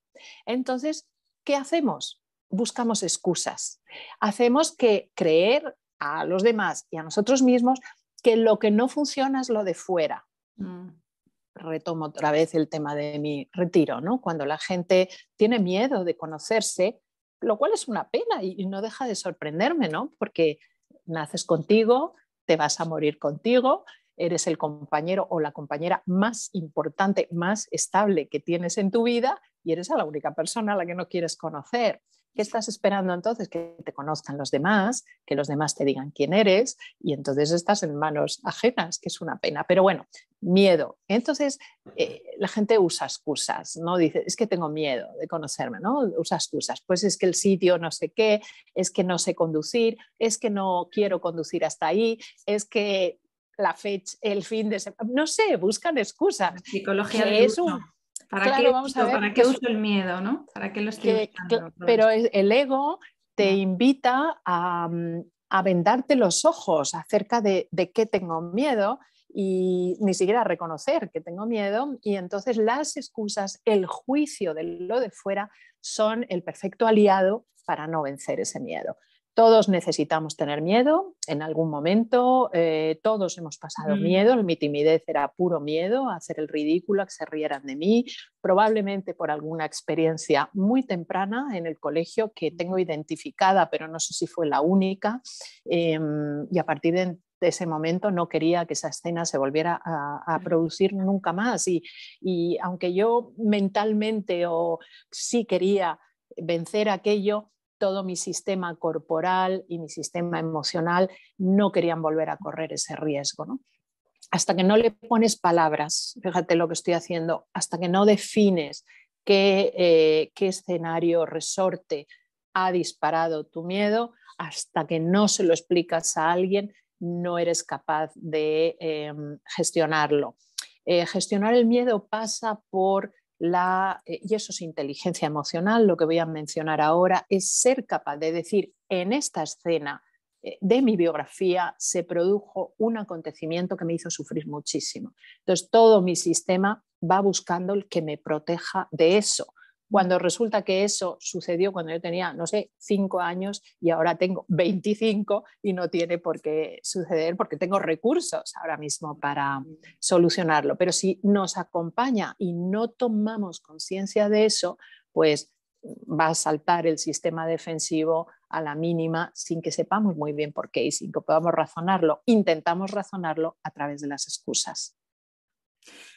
Entonces, ¿qué hacemos? Buscamos excusas. Hacemos que creer a los demás y a nosotros mismos que lo que no funciona es lo de fuera. Mm. Retomo otra vez el tema de mi retiro, Cuando la gente tiene miedo de conocerse, lo cual es una pena y no deja de sorprenderme, ¿no? Porque naces contigo, te vas a morir contigo, eres el compañero o la compañera más importante, más estable que tienes en tu vida y eres la única persona a la que no quieres conocer. ¿Qué estás esperando entonces? Que te conozcan los demás, que los demás te digan quién eres y entonces estás en manos ajenas, que es una pena. Pero bueno, miedo. Entonces eh, la gente usa excusas, ¿no? Dice, es que tengo miedo de conocerme, ¿no? Usa excusas. Pues es que el sitio no sé qué, es que no sé conducir, es que no quiero conducir hasta ahí, es que la fecha, el fin de semana, no sé, buscan excusas. Psicología de ¿Para qué, vamos a ¿para qué uso el miedo? ¿no? ¿Para pero el ego te invita a, mm, a, vendarte los ojos acerca de, de qué tengo miedo y ni siquiera reconocer que tengo miedo y entonces las excusas, el juicio de lo de fuera son el perfecto aliado para no vencer ese miedo. Todos necesitamos tener miedo en algún momento, eh, todos hemos pasado mm. miedo, mi timidez era puro miedo, a hacer el ridículo, a que se rieran de mí, probablemente por alguna experiencia muy temprana en el colegio que mm. tengo identificada, pero no sé si fue la única, em, y a partir de ese momento no quería que esa escena se volviera a, mm. producir nunca más. Y, y, aunque yo mentalmente o sí quería vencer aquello, todo mi sistema corporal y mi sistema emocional no querían volver a correr ese riesgo. Hasta que no le pones palabras, fíjate lo que estoy haciendo, hasta que no defines qué, eh, qué escenario resorte ha disparado tu miedo, hasta que no se lo explicas a alguien, no eres capaz de em, gestionarlo. Eh, gestionar el miedo pasa por eh, y eso es inteligencia emocional, lo que voy a mencionar ahora, es ser capaz de decir, en esta escena eh, de mi biografía se produjo un acontecimiento que me hizo sufrir muchísimo. Entonces, todo mi sistema va buscando el que me proteja de eso. Cuando resulta que eso sucedió cuando yo tenía, no sé, cinco años y ahora tengo 25 y no tiene por qué suceder porque tengo recursos ahora mismo para mm. solucionarlo. Pero si nos acompaña y no tomamos conciencia de eso, pues va a saltar el sistema defensivo a la mínima sin que sepamos muy bien por qué y sin que podamos razonarlo. Intentamos razonarlo a través de las excusas.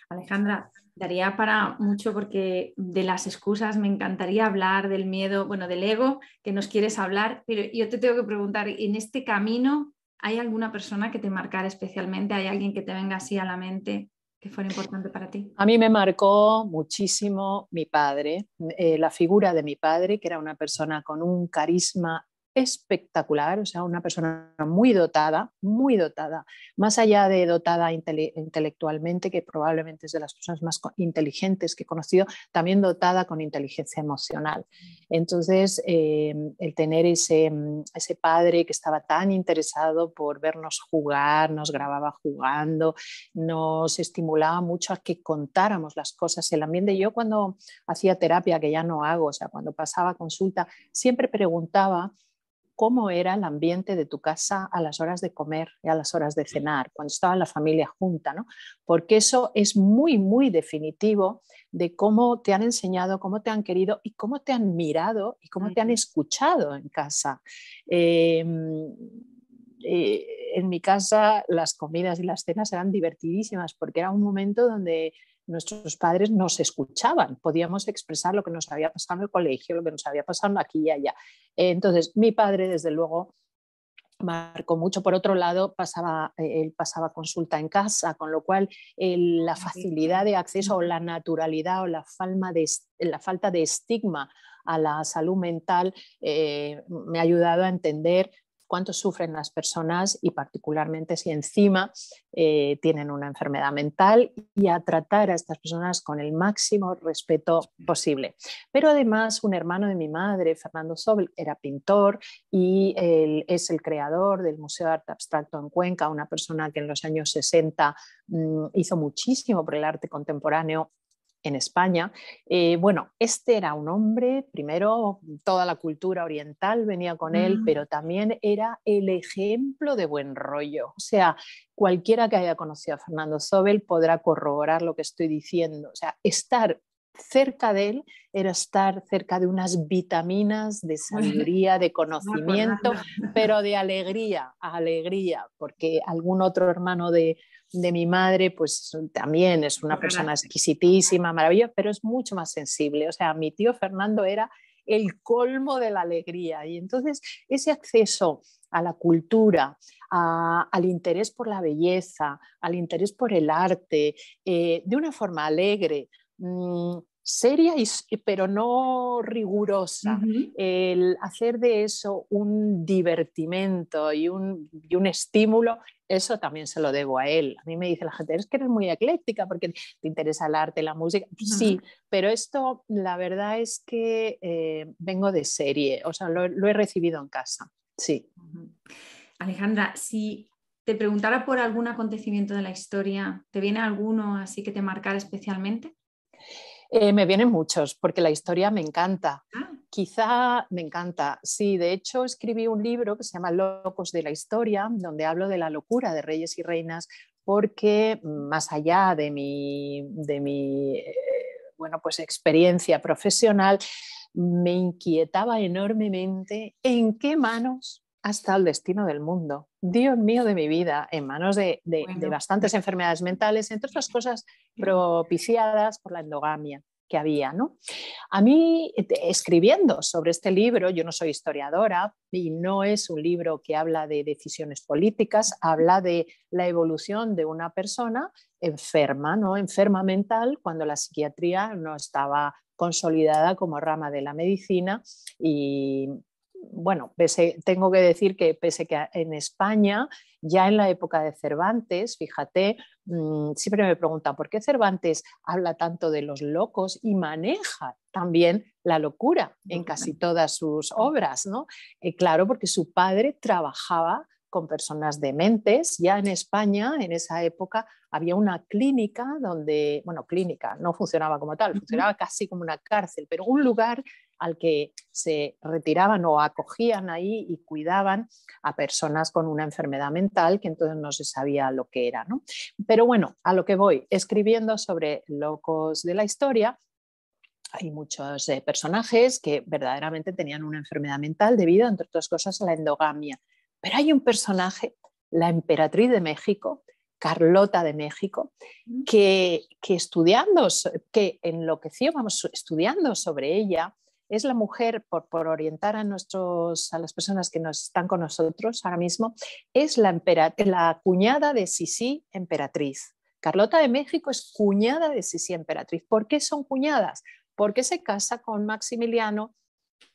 Alejandra, daría para mucho porque de las excusas me encantaría hablar del miedo, bueno, del ego que nos quieres hablar, pero yo te tengo que preguntar, en este camino, ¿hay alguna persona que te marcara especialmente? ¿Hay alguien que te venga así a la mente? que fuera importante para ti? A mí me marcó muchísimo mi padre, eh, la figura de mi padre, que era una persona con un carisma espectacular, o sea, una persona muy dotada, muy dotada, más allá de dotada intelectualmente, que probablemente es de las personas más inteligentes que he conocido, también dotada con inteligencia emocional. Entonces, em, el tener ese, em, ese padre que estaba tan interesado por vernos jugar, nos grababa jugando, nos estimulaba mucho a que contáramos las cosas, el ambiente. Yo cuando hacía terapia, que ya no hago, o sea, cuando pasaba consulta, siempre preguntaba, cómo era el ambiente de tu casa a las horas de comer y a las horas de cenar, cuando estaba la familia junta, ¿no? Porque eso es muy, muy definitivo de cómo te han enseñado, cómo te han querido y cómo te han mirado y cómo te han escuchado en casa. Em, eh, en mi casa las comidas y las cenas eran divertidísimas porque era un momento donde nuestros padres nos escuchaban, podíamos expresar lo que nos había pasado en el colegio, lo que nos había pasado aquí y allá. Entonces, mi padre, desde luego, marcó mucho. Por otro lado, pasaba, eh, él pasaba consulta en casa, con lo cual la facilidad de acceso o la naturalidad o la, de, la falta de estigma a la salud mental eh, me ha ayudado a entender cuánto sufren las personas y particularmente si encima eh, tienen una enfermedad mental y a tratar a estas personas con el máximo respeto posible. Pero además un hermano de mi madre, Fernando Sobel, era pintor y es el creador del Museo de Arte Abstracto en Cuenca, una persona que en los años 60 mm, hizo muchísimo por el arte contemporáneo en España. Eh, bueno, este era un hombre, primero toda la cultura oriental venía con él, pero también era el ejemplo de buen rollo. O sea, cualquiera que haya conocido a Fernando Sobel podrá corroborar lo que estoy diciendo. O sea, estar cerca de él era estar cerca de unas vitaminas de sabiduría, de conocimiento, pero de alegría, alegría, porque algún otro hermano de de mi madre, pues también es una persona exquisitísima, maravillosa, pero es mucho más sensible. O sea, mi tío Fernando era el colmo de la alegría. Y entonces ese acceso a la cultura, al interés por la belleza, al interés por el arte, eh, de una forma alegre, mm, seria, y, pero no rigurosa. El hacer de eso un divertimento y un, estímulo, eso también se lo debo a él. A mí me dice la gente, es que eres muy ecléctica porque te interesa el arte, la música. Pues sí, pero esto la verdad es que eh, vengo de serie, o sea, lo, he recibido en casa, sí. Alejandra, si te preguntara por algún acontecimiento de la historia, ¿te viene alguno así que te marcara especialmente? Eh, me vienen muchos, porque la historia me encanta. Ah. Quizá me encanta. Sí, de hecho escribí un libro que se llama Locos de la Historia, donde hablo de la locura de reyes y reinas, porque más allá de mi, eh, pues experiencia profesional, me inquietaba enormemente en qué manos hasta el destino del mundo. Dios mío de mi vida, en manos de, bastantes enfermedades mentales, entre otras cosas propiciadas por la endogamia que había. ¿no? A mí, eh, escribiendo sobre este libro, yo no soy historiadora y no es un libro que habla de decisiones políticas, habla de la evolución de una persona enferma, ¿no? enferma mental, cuando la psiquiatría no estaba consolidada como rama de la medicina y bueno, tengo que decir que pese que en España, ya en la época de Cervantes, fíjate, mm, siempre me preguntan por qué Cervantes habla tanto de los locos y maneja también la locura en casi todas sus obras, ¿no? Eh, claro, porque su padre trabajaba con personas dementes. Ya en España, en esa época, había una clínica donde, bueno, clínica, no funcionaba como tal, funcionaba casi como una cárcel, pero un lugar al que se retiraban o acogían ahí y cuidaban a personas con una enfermedad mental que entonces no se sabía lo que era. ¿no? Pero bueno, a lo que voy, escribiendo sobre locos de la historia, hay muchos eh, personajes que verdaderamente tenían una enfermedad mental debido, entre otras cosas, a la endogamia. Pero hay un personaje, la emperatriz de México, Carlota de México, mm. que, que estudiando, que enloqueció, vamos, estudiando sobre ella, es la mujer, por, orientar a, nuestros, a las personas que nos están con nosotros ahora mismo, es la, la cuñada de Sisi emperatriz. Carlota de México es cuñada de Sisi emperatriz. ¿Por qué son cuñadas? Porque se casa con Maximiliano,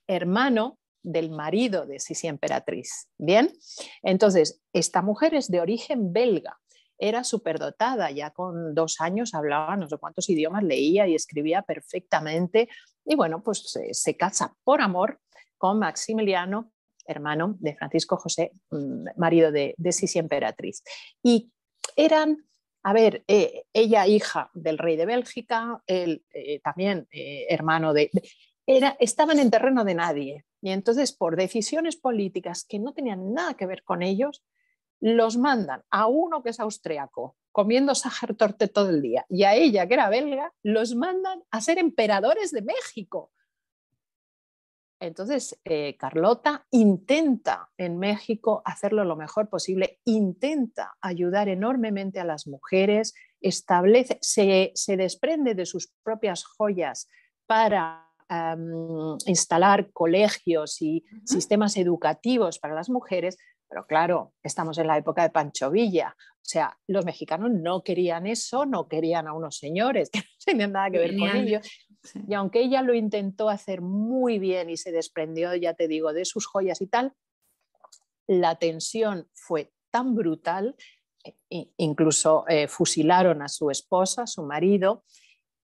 hermano del marido de Sisi emperatriz. Bien, entonces, esta mujer es de origen belga era superdotada, ya con dos años hablaba no sé cuántos idiomas, leía y escribía perfectamente. Y bueno, pues se, casa por amor con Maximiliano, hermano de Francisco José, mm, marido de, de Sisi Emperatriz. Y eran a ver, eh, ella hija del rey de Bélgica, él eh, también eh, hermano de... Era, estaban en terreno de nadie. Y entonces, por decisiones políticas que no tenían nada que ver con ellos, los mandan a uno que es austriaco, comiendo torte todo el día y a ella que era belga, los mandan a ser emperadores de México. Entonces, eh, Carlota intenta en México hacerlo lo mejor posible, intenta ayudar enormemente a las mujeres, establece, se, desprende de sus propias joyas para instalar colegios y sistemas educativos para las mujeres, pero claro, estamos en la época de Pancho Villa. O sea, los mexicanos no querían eso, no querían a unos señores que no tenían nada que ver con ellos. Y aunque ella lo intentó hacer muy bien y se desprendió, ya te digo, de sus joyas y tal, la tensión fue tan brutal, incluso eh, fusilaron a su esposa, su marido,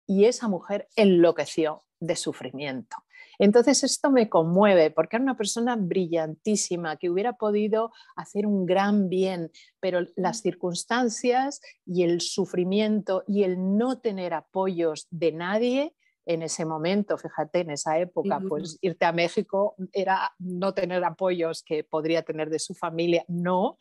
y esa mujer enloqueció de sufrimiento. Entonces esto me conmueve porque era una persona brillantísima que hubiera podido hacer un gran bien, pero las circunstancias y el sufrimiento y el no tener apoyos de nadie en ese momento, fíjate, en esa época, pues irte a México era no tener apoyos que podría tener de su familia, no.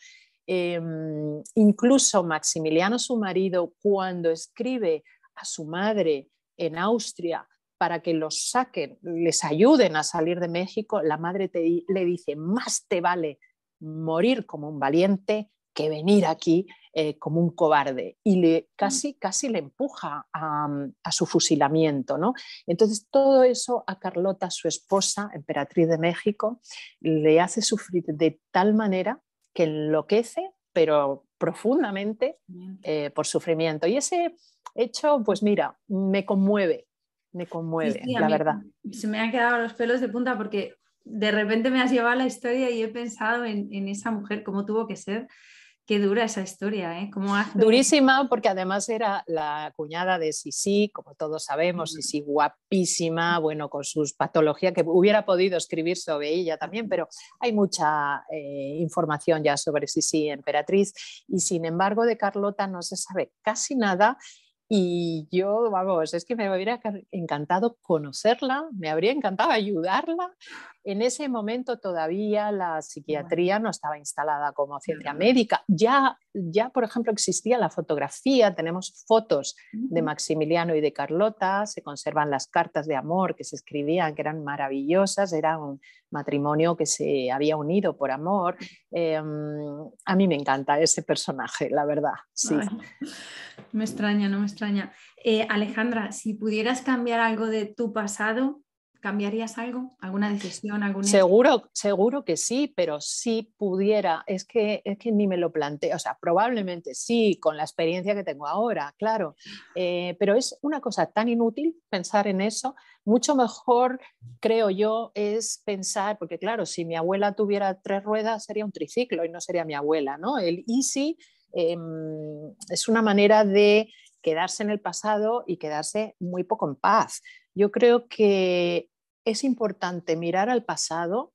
Em, incluso Maximiliano, su marido, cuando escribe a su madre en Austria para que los saquen, les ayuden a salir de México, la madre le dice, más te vale morir como un valiente que venir aquí eh, como un cobarde y le, mm. casi, casi le empuja a, su fusilamiento. ¿no? Entonces todo eso a Carlota, su esposa, emperatriz de México, le hace sufrir de tal manera que enloquece, pero profundamente eh, por sufrimiento. Y ese hecho, pues mira, me conmueve, me conmueve, la verdad. Se me han quedado los pelos de punta porque de repente me has llevado a la historia y he pensado en, esa mujer, cómo tuvo que ser. Qué dura esa historia, ¿eh? ¿Cómo Durísima, porque además era la cuñada de Sisi, como todos sabemos, Sisi guapísima, bueno, con sus patologías, que hubiera podido escribir sobre ella también, pero hay mucha eh, información ya sobre Sisi Emperatriz, y sin embargo de Carlota no se sabe casi nada, y yo, vamos, es que me hubiera encantado conocerla, me habría encantado ayudarla, en ese momento todavía la psiquiatría no estaba instalada como ciencia médica. Ya, ya, por ejemplo, existía la fotografía, tenemos fotos de Maximiliano y de Carlota, se conservan las cartas de amor que se escribían, que eran maravillosas, era un matrimonio que se había unido por amor. Em, a mí me encanta ese personaje, la verdad. Sí. me extraña, no me extraña. Eh, Alejandra, si pudieras cambiar algo de tu pasado, ¿Cambiarías algo? ¿Alguna decisión? Algún... Seguro, seguro que sí, pero si pudiera, es que, es que ni me lo planteo, o sea, probablemente sí, con la experiencia que tengo ahora, claro, eh, pero es una cosa tan inútil pensar en eso, mucho mejor, creo yo, es pensar, porque claro, si mi abuela tuviera tres ruedas sería un triciclo y no sería mi abuela, ¿no? El easy em, es una manera de quedarse en el pasado y quedarse muy poco en paz. Yo creo que es importante mirar al pasado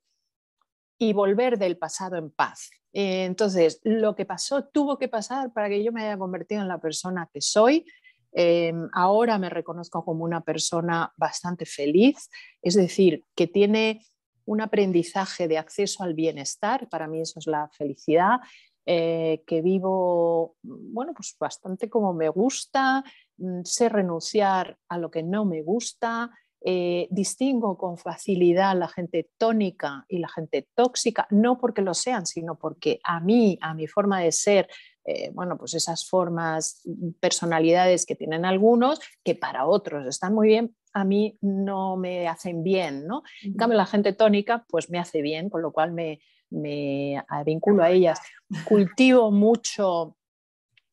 y volver del pasado en paz. Eh, entonces, lo que pasó tuvo que pasar para que yo me haya convertido en la persona que soy. Eh, ahora me reconozco como una persona bastante feliz, es decir, que tiene un aprendizaje de acceso al bienestar, para mí eso es la felicidad, eh, que vivo, bueno, pues bastante como me gusta, mm, sé renunciar a lo que no me gusta, eh, distingo con facilidad la gente tónica y la gente tóxica, no porque lo sean, sino porque a mí, a mi forma de ser, eh, bueno, pues esas formas, personalidades que tienen algunos, que para otros están muy bien, a mí no me hacen bien, ¿no? En cambio, la gente tónica, pues me hace bien, con lo cual me, me vinculo a ellas. Cultivo mucho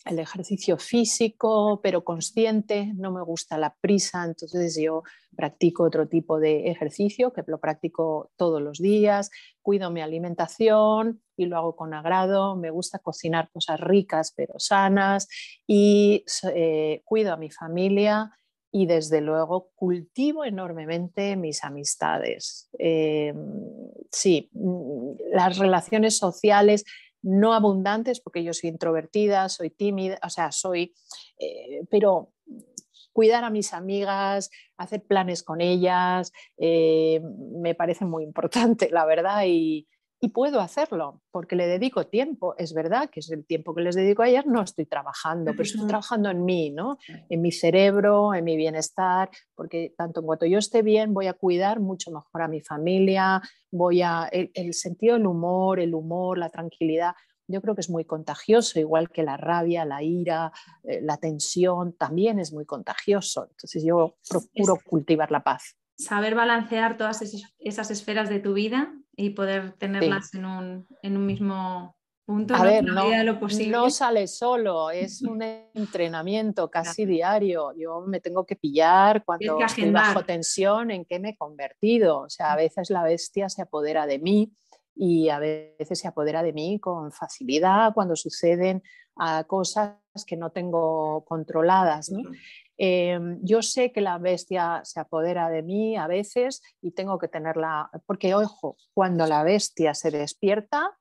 el ejercicio físico, pero consciente, no me gusta la prisa, entonces yo practico otro tipo de ejercicio que lo practico todos los días, cuido mi alimentación y lo hago con agrado, me gusta cocinar cosas ricas pero sanas y eh, cuido a mi familia y desde luego cultivo enormemente mis amistades. Em, sí, mm, las relaciones sociales no abundantes, porque yo soy introvertida, soy tímida, o sea, soy, eh, pero cuidar a mis amigas, hacer planes con ellas, eh, me parece muy importante, la verdad, y, y puedo hacerlo porque le dedico tiempo. Es verdad que es el tiempo que les dedico ayer, no estoy trabajando, pero estoy trabajando en mí, ¿no? en mi cerebro, en mi bienestar, porque tanto en cuanto yo esté bien, voy a cuidar mucho mejor a mi familia, voy a. El, sentido del humor, el humor, la tranquilidad. Yo creo que es muy contagioso, igual que la rabia, la ira, eh, la tensión, también es muy contagioso. Entonces yo procuro cultivar la paz. Saber balancear todas esas esferas de tu vida y poder tenerlas en, un, mismo punto. A ver, no, no sale solo, es un entrenamiento casi diario. Yo me tengo que pillar cuando estoy bajo tensión, en qué me he convertido. O sea, a veces la bestia se apodera de mí y a veces se apodera de mí con facilidad cuando suceden ah, cosas que no tengo controladas. ¿no? Em, yo sé que la bestia se apodera de mí a veces y tengo que tenerla, porque ojo, cuando la bestia se despierta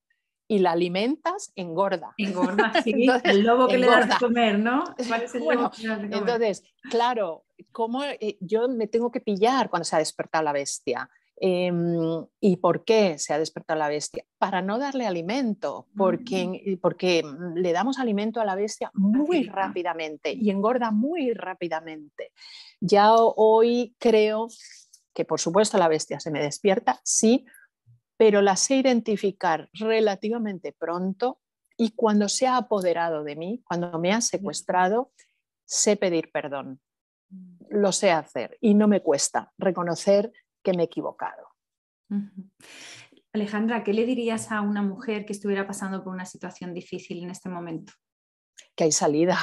y la alimentas, engorda. Engorda, sí. entonces, el lobo que le das de comer, ¿no? Entonces, claro, ¿cómo, eh, yo me tengo que pillar cuando se ha despertado la bestia? Em, ¿Y por qué se ha despertado la bestia? Para no darle alimento, porque, mm. porque mm, le damos alimento a la bestia muy rápidamente y mm. engorda muy rápidamente. Ya hoy creo que por supuesto la bestia se me despierta, sí, pero la sé identificar relativamente pronto y cuando se ha apoderado de mí, cuando me ha secuestrado, sé pedir perdón. Lo sé hacer y no me cuesta reconocer que me he equivocado. Alejandra, ¿qué le dirías a una mujer que estuviera pasando por una situación difícil en este momento? Que hay salida,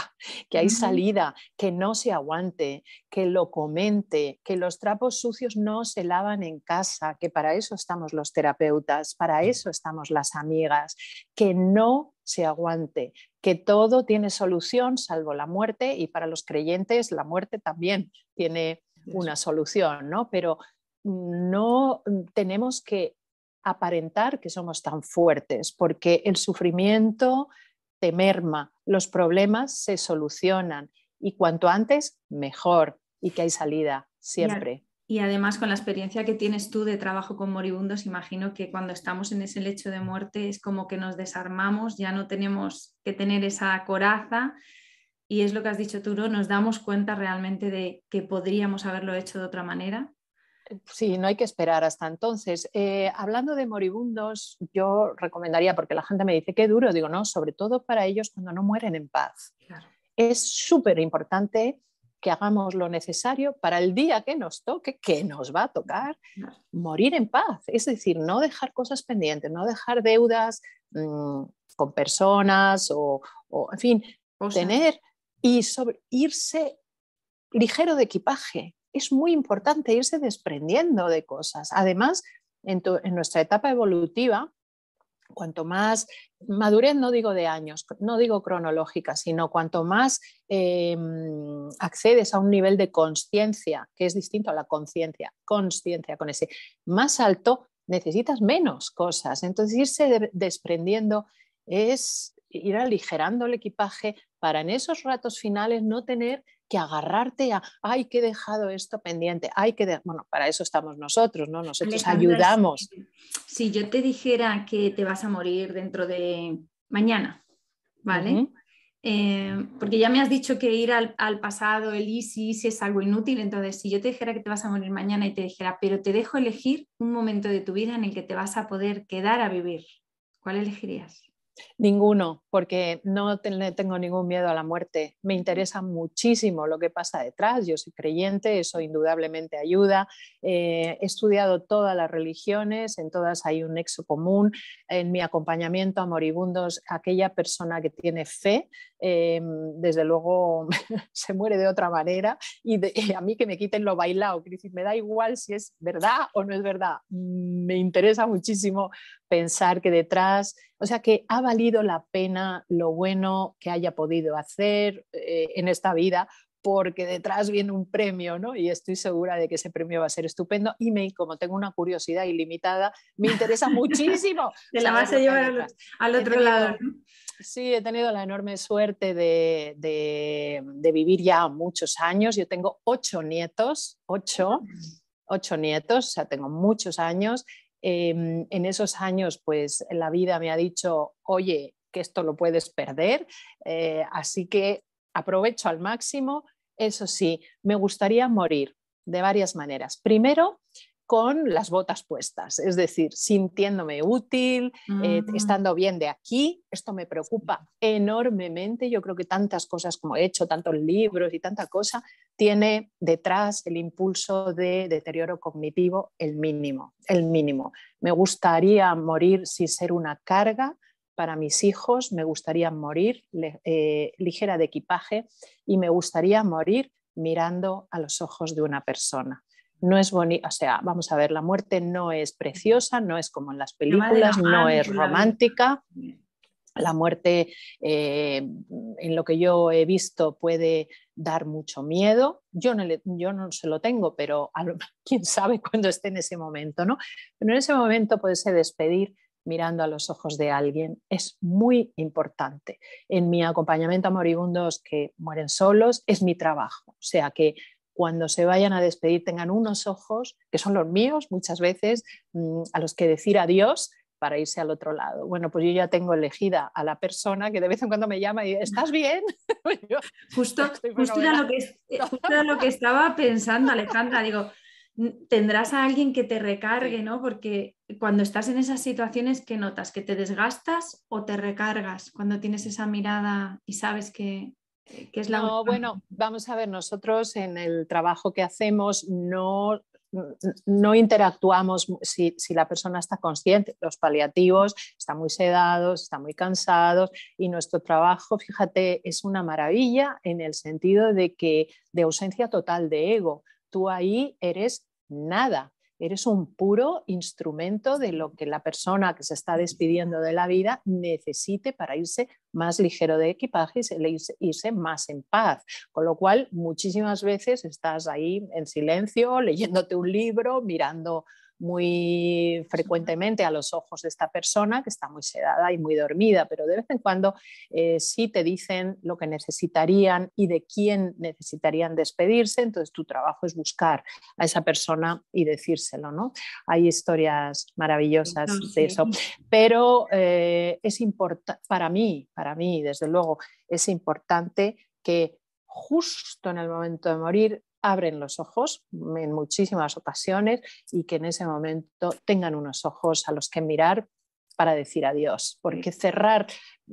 que hay salida, que no se aguante, que lo comente, que los trapos sucios no se lavan en casa, que para eso estamos los terapeutas, para eso estamos las amigas, que no se aguante, que todo tiene solución salvo la muerte y para los creyentes la muerte también tiene una solución, ¿no? Pero no mm, tenemos que aparentar que somos tan fuertes, porque el sufrimiento te merma, los problemas se solucionan y cuanto antes, mejor y que hay salida siempre. Y, además con la experiencia que tienes tú de trabajo con moribundos, imagino que cuando estamos en ese lecho de muerte es como que nos desarmamos, ya no tenemos que tener esa coraza y es lo que has dicho tú, nos damos cuenta realmente de que podríamos haberlo hecho de otra manera Sí, no hay que esperar hasta entonces. Eh, hablando de moribundos, yo recomendaría, porque la gente me dice, qué duro, digo, no, sobre todo para ellos cuando no mueren en paz. Es súper importante que hagamos lo necesario para el día que nos toque, que nos va a tocar, morir en paz. Es decir, no dejar cosas pendientes, no dejar deudas mm, con personas o, en fin, tener y sobre, irse ligero de equipaje, es muy importante irse desprendiendo de cosas. Además, en, nuestra etapa evolutiva, cuanto más madurez, no digo de años, no digo cronológica, sino cuanto más em, accedes a un nivel de conciencia, que es distinto a la conciencia, conciencia con ese más alto, necesitas menos cosas. Entonces irse desprendiendo es ir aligerando el equipaje para en esos ratos finales no tener que agarrarte a, ay, que he dejado esto pendiente, hay que, bueno, para eso estamos nosotros, ¿no? Nosotros ayudamos. Si, yo te dijera que te vas a morir dentro de mañana, ¿vale? Eh, porque ya me has dicho que ir al, pasado, el ISIS es algo inútil, entonces si yo te dijera que te vas a morir mañana y te dijera, pero te dejo elegir un momento de tu vida en el que te vas a poder quedar a vivir, ¿cuál elegirías? Ninguno, porque no tengo ningún miedo a la muerte. Me interesa muchísimo lo que pasa detrás. Yo soy creyente, eso indudablemente ayuda. Eh, he estudiado todas las religiones, en todas hay un nexo común. En mi acompañamiento a moribundos, aquella persona que tiene fe, eh, desde luego se muere de otra manera. Y, a mí que me quiten lo bailado, me da igual si es verdad o no es verdad. Me interesa muchísimo pensar que detrás o sea que ha valido la pena lo bueno que haya podido hacer eh, en esta vida porque detrás viene un premio, ¿no? Y estoy segura de que ese premio va a ser estupendo. Y me, como tengo una curiosidad ilimitada, me interesa muchísimo. Te la vas a llevar al, otro lado. Sí, he tenido la enorme suerte de, de, vivir ya muchos años. Yo tengo ocho nietos, ocho, ocho nietos, o sea, tengo muchos años Em, en esos años, pues la vida me ha dicho, oye, que esto lo puedes perder, eh, así que aprovecho al máximo. Eso sí, me gustaría morir de varias maneras. Primero, con las botas puestas, es decir, sintiéndome útil, eh, estando bien de aquí. Esto me preocupa enormemente. Yo creo que tantas cosas como he hecho, tantos libros y tanta cosa, tiene detrás el impulso de deterioro cognitivo el mínimo, el mínimo. Me gustaría morir sin ser una carga para mis hijos, me gustaría morir eh, ligera de equipaje y me gustaría morir mirando a los ojos de una persona no es bonito, o sea, vamos a ver, la muerte no es preciosa, no es como en las películas, no es romántica. La muerte, eh, en lo que yo he visto, puede dar mucho miedo. Yo no, yo no se lo tengo, pero quién sabe cuándo esté en ese momento, ¿no? Pero en ese momento poderse despedir mirando a los ojos de alguien es muy importante. En mi acompañamiento a moribundos que mueren solos es mi trabajo, o sea que cuando se vayan a despedir tengan unos ojos, que son los míos muchas veces, mm, a los que decir adiós para irse al otro lado. Bueno, pues yo ya tengo elegida a la persona que de vez en cuando me llama y dice, ¿estás bien? justo, justo lo que, eh, lo que estaba pensando, Alejandra. Digo, tendrás a alguien que te recargue, ¿no? Porque cuando estás en esas situaciones, ¿qué notas? ¿Que te desgastas o te recargas cuando tienes esa mirada y sabes que, eh, es la bueno, vamos a ver, nosotros en el trabajo que hacemos no no interactuamos si, si, la persona está consciente. Los paliativos están muy sedados, están muy cansados y nuestro trabajo, fíjate, es una maravilla en el sentido de que de ausencia total de ego. Tú ahí eres nada. Eres un puro instrumento de lo que la persona que se está despidiendo de la vida necesite para irse más ligero de equipaje y irse más en paz. Con lo cual, muchísimas veces estás ahí en silencio, leyéndote un libro, mirando muy frecuentemente a los ojos de esta persona que está muy sedada y muy dormida, pero de vez en cuando eh, sí te dicen lo que necesitarían y de quién necesitarían despedirse, entonces tu trabajo es buscar a esa persona y decírselo, ¿no? Hay historias maravillosas de eso, pero eh, es importante, para mí, para mí, desde luego, es importante que justo en el momento de morir abren los ojos en muchísimas ocasiones y que en ese momento tengan unos ojos a los que mirar para decir adiós, porque cerrar,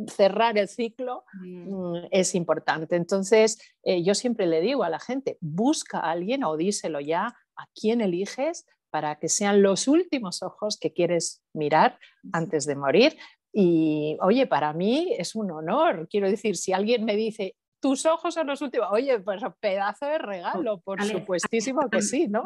cerrar el ciclo mm. Mm, es importante. Entonces, eh, yo siempre le digo a la gente, busca a alguien o díselo ya a quién eliges para que sean los últimos ojos que quieres mirar antes de morir. Y oye, para mí es un honor, quiero decir, si alguien me dice, tus ojos son los últimos. Oye, pues pedazo de regalo, por supuestísimo que sí, ¿no?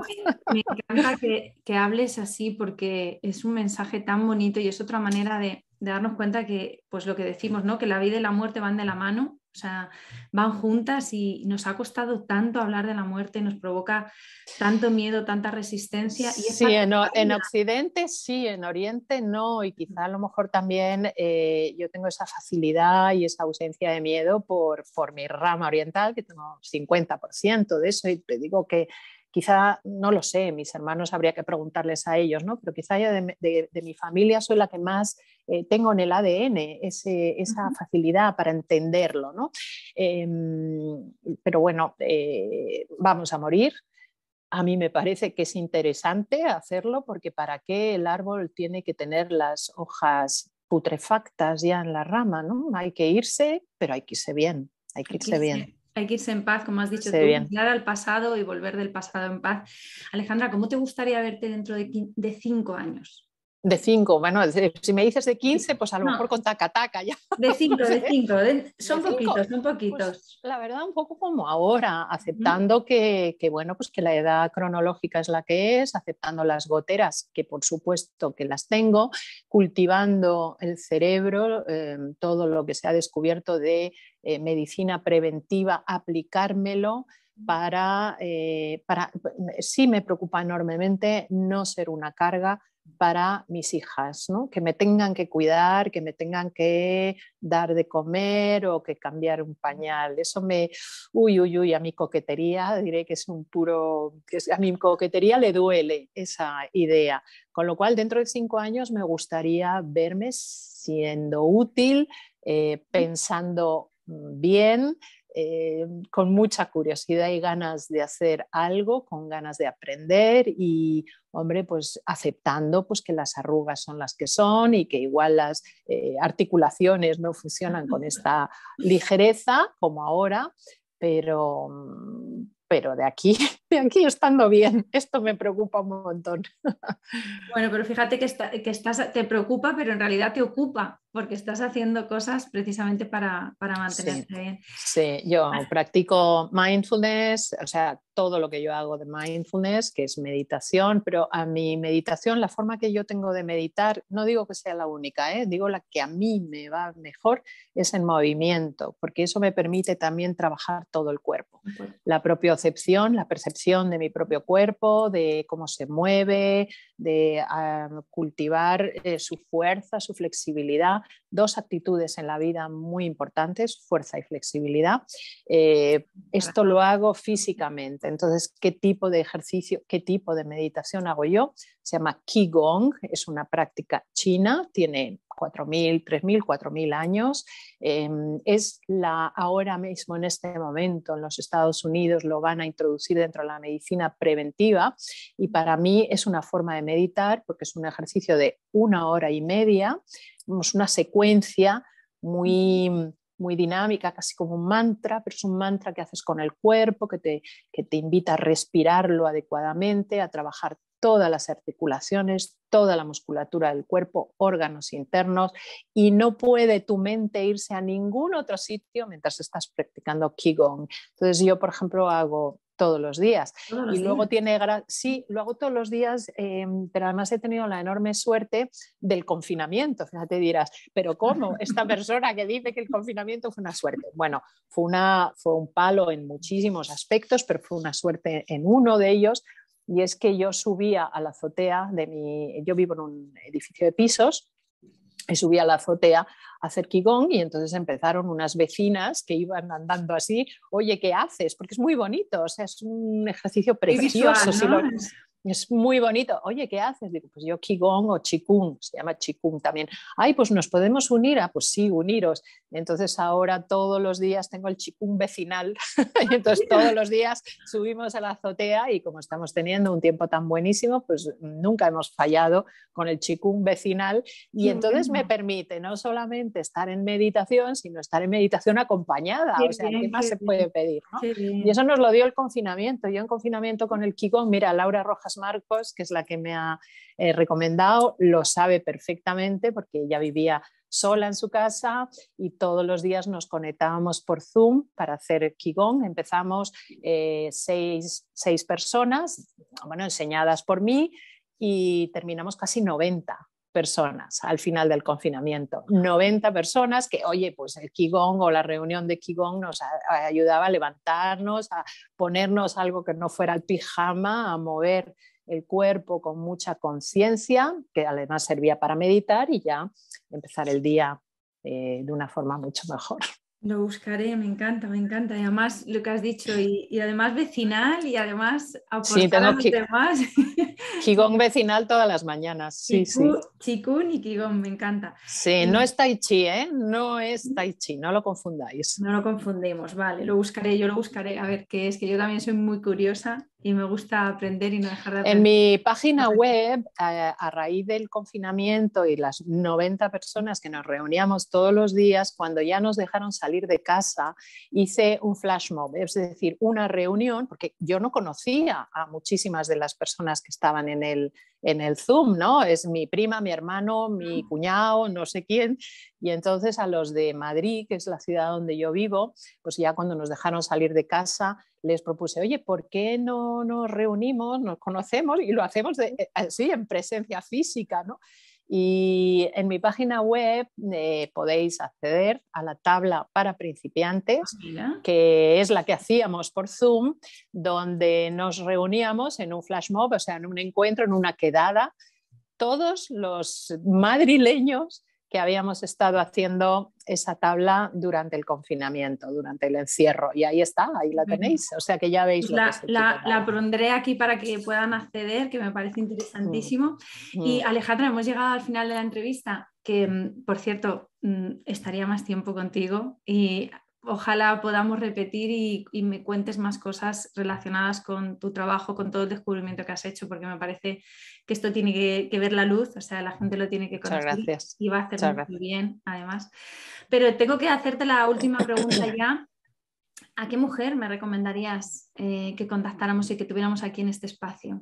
Me encanta que, hables así porque es un mensaje tan bonito y es otra manera de, de darnos cuenta que, pues lo que decimos, ¿no? Que la vida y la muerte van de la mano o sea, van juntas y nos ha costado tanto hablar de la muerte, nos provoca tanto miedo, tanta resistencia. sí, en, Occidente sí, en Oriente no, y quizá a lo mejor también eh, yo tengo esa facilidad y esa ausencia de miedo por, por mi rama oriental, que tengo 50% de eso, y te digo que quizá, no lo sé, mis hermanos habría que preguntarles a ellos, ¿no? Pero quizá yo de, mi familia soy la que más eh, tengo en el ADN esa facilidad para entenderlo, ¿no? Em, pero bueno, eh, vamos a morir. A mí me parece que es interesante hacerlo porque para qué el árbol tiene que tener las hojas putrefactas ya en la rama, ¿no? Hay que irse, pero hay que irse bien, hay que irse bien. Hay que irse en paz, como has dicho mirar al pasado y volver del pasado en paz. Alejandra, ¿cómo te gustaría verte dentro de cinco años? De 5, bueno, si me dices de 15, pues a lo mejor con taca-taca ya. De 5, de 5, son poquitos, son pues, poquitos. la verdad, un poco como ahora, aceptando mm. que, bueno, pues que la edad cronológica es la que es, aceptando las goteras, que por supuesto que las tengo, cultivando el cerebro, eh, todo lo que se ha descubierto de eh, medicina preventiva, aplicármelo, mm. para, eh, para, sí me preocupa enormemente no ser una carga para mis hijas, ¿no? que me tengan que cuidar, que me tengan que dar de comer o que cambiar un pañal. Eso me, uy, uy, uy, a mi coquetería, diré que es un puro, que a mi coquetería le duele esa idea. Con lo cual, dentro de cinco años me gustaría verme siendo útil, eh, pensando mm, bien, eh, con mucha curiosidad y ganas de hacer algo, con ganas de aprender y, hombre, pues aceptando pues, que las arrugas son las que son y que igual las eh, articulaciones no funcionan con esta ligereza como ahora, pero, pero de aquí, de aquí estando bien, esto me preocupa un montón. Bueno, pero fíjate que, que estás, te preocupa, pero en realidad te ocupa, porque estás haciendo cosas precisamente para, para mantenerte bien. Sí, yo practico mindfulness, o sea, todo lo que yo hago de mindfulness, que es meditación, pero a mi meditación, la forma que yo tengo de meditar, no digo que sea la única, ¿eh? digo la que a mí me va mejor, es en movimiento, porque eso me permite también trabajar todo el cuerpo. La propiocepción, la percepción de mi propio cuerpo, de cómo se mueve, de ah, cultivar eh, su fuerza, su flexibilidad dos actitudes en la vida muy importantes, fuerza y flexibilidad. Eh, esto lo hago físicamente, entonces, ¿qué tipo de ejercicio, qué tipo de meditación hago yo? Se llama Qigong, es una práctica china, tiene 4.000, 3.000, 4.000 años. Em, es la, ahora mismo, en este momento, en los Estados Unidos lo van a introducir dentro de la medicina preventiva y para mí es una forma de meditar porque es un ejercicio de una hora y media, es una secuencia muy muy dinámica, casi como un mantra, pero es un mantra que haces con el cuerpo, que te, que te invita a respirarlo adecuadamente, a trabajar todas las articulaciones, toda la musculatura del cuerpo, órganos internos y no puede tu mente irse a ningún otro sitio mientras estás practicando Qigong. Entonces yo, por ejemplo, hago todos los días. y luego tiene, sí, lo hago todos los días, em, pero además he tenido la enorme suerte del confinamiento. Te dirás, pero ¿cómo? Esta persona que dice que el confinamiento fue una suerte. Bueno, fue, fue un palo en muchísimos aspectos, pero fue una suerte en uno de ellos y es que yo subía a la azotea de mi, yo vivo en un edificio de pisos, y subía a la azotea a hacer Qigong y entonces empezaron unas vecinas que iban andando así, oye, ¿qué haces? Porque es muy bonito, o sea, es un ejercicio precioso. Es muy bonito. Oye, ¿qué haces? Digo, pues yo Qigong o Chikung, se llama Chikung también. Ay, pues nos podemos unir. a ah, pues sí, uniros. Entonces ahora todos los días tengo el Chikung vecinal. entonces todos los días subimos a la azotea y como estamos teniendo un tiempo tan buenísimo, pues nunca hemos fallado con el Chikung vecinal. Y entonces me permite no solamente estar en meditación, sino estar en meditación acompañada. o sea, ¿qué más se puede pedir? Y eso nos lo dio el confinamiento. Yo en confinamiento con el Qigong, mira, Laura Rojas Marcos, que es la que me ha eh, recomendado, lo sabe perfectamente porque ella vivía sola en su casa y todos los días nos conectábamos por Zoom para hacer Qigong. Empezamos eh, seis, seis personas, bueno, enseñadas por mí y terminamos casi 90 personas al final del confinamiento. 90 personas que, oye, pues el Qigong o la reunión de Qigong nos ayudaba a levantarnos, a ponernos algo que no fuera el pijama, a mover el cuerpo con mucha conciencia, que además servía para meditar y ya empezar el día eh, de una forma mucho mejor. Lo buscaré, me encanta, me encanta. Y además lo que has dicho, y, además vecinal, y además aportar a los demás. Qigong vecinal todas las mañanas sí, sí. Chikun y Qigong, me encanta. Sí, no es Tai Chi, ¿eh? No es Tai Chi, no lo confundáis. No lo confundimos, vale, lo buscaré, yo lo buscaré, a ver qué es, que yo también soy muy curiosa y me gusta aprender y no dejar de En mi página web, a, raíz del confinamiento y las 90 personas que nos reuníamos todos los días, cuando ya nos dejaron salir de casa, hice un flash mob, es decir, una reunión, porque yo no conocía a muchísimas de las personas que estaban en el, en el Zoom, ¿no? Es mi prima, mi hermano, mi ah. cuñado, no sé quién. Y entonces a los de Madrid, que es la ciudad donde yo vivo, pues ya cuando nos dejaron salir de casa, les propuse, oye, ¿por qué no nos reunimos, nos conocemos y lo hacemos eh, así en presencia física? Y en mi página web eh, podéis acceder a la tabla para principiantes, ah, que es la que hacíamos por Zoom, donde nos reuníamos en un flash mob, o sea, en un encuentro, en una quedada todos los madrileños que habíamos estado haciendo esa tabla durante el confinamiento, durante el encierro. Y ahí está, ahí la tenéis. O sea que ya veis. la, pondré aquí para que puedan acceder, que me parece interesantísimo. Mm. Y mm. Alejandra, hemos llegado al final de la entrevista, que mm, por cierto, estaría más tiempo contigo y ojalá podamos repetir y, me cuentes más cosas relacionadas con tu trabajo, con todo el descubrimiento que has hecho, porque me parece que esto tiene que, ver la luz, o sea, la gente lo tiene que conocer y va a hacer muy bien, además. Pero tengo que hacerte la última pregunta ya. ¿A qué mujer me recomendarías eh, que contactáramos y que tuviéramos aquí en este espacio?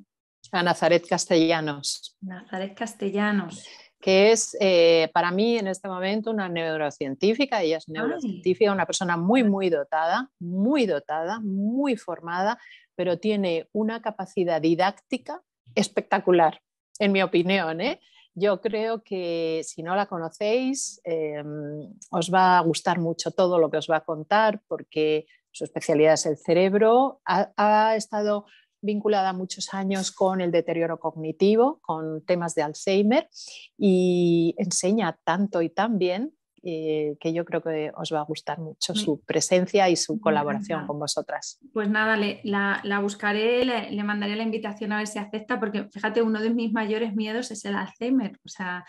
A Nazaret Castellanos. Nazaret Castellanos que es eh, para mí en este momento una neurocientífica, ella es neurocientífica, una persona muy, muy dotada, muy dotada, muy formada, pero tiene una capacidad didáctica espectacular, en mi opinión. ¿eh? Yo creo que si no la conocéis, eh, os va a gustar mucho todo lo que os va a contar, porque su especialidad es el cerebro, ha estado vinculada muchos años con el deterioro cognitivo, con temas de Alzheimer y enseña tanto y tan bien eh, que yo creo que os va a gustar mucho pues su presencia y su colaboración con vosotras. Pues nada, la, buscaré, le, le, mandaré la invitación a ver si acepta, porque fíjate, uno de mis mayores miedos es el Alzheimer. O sea,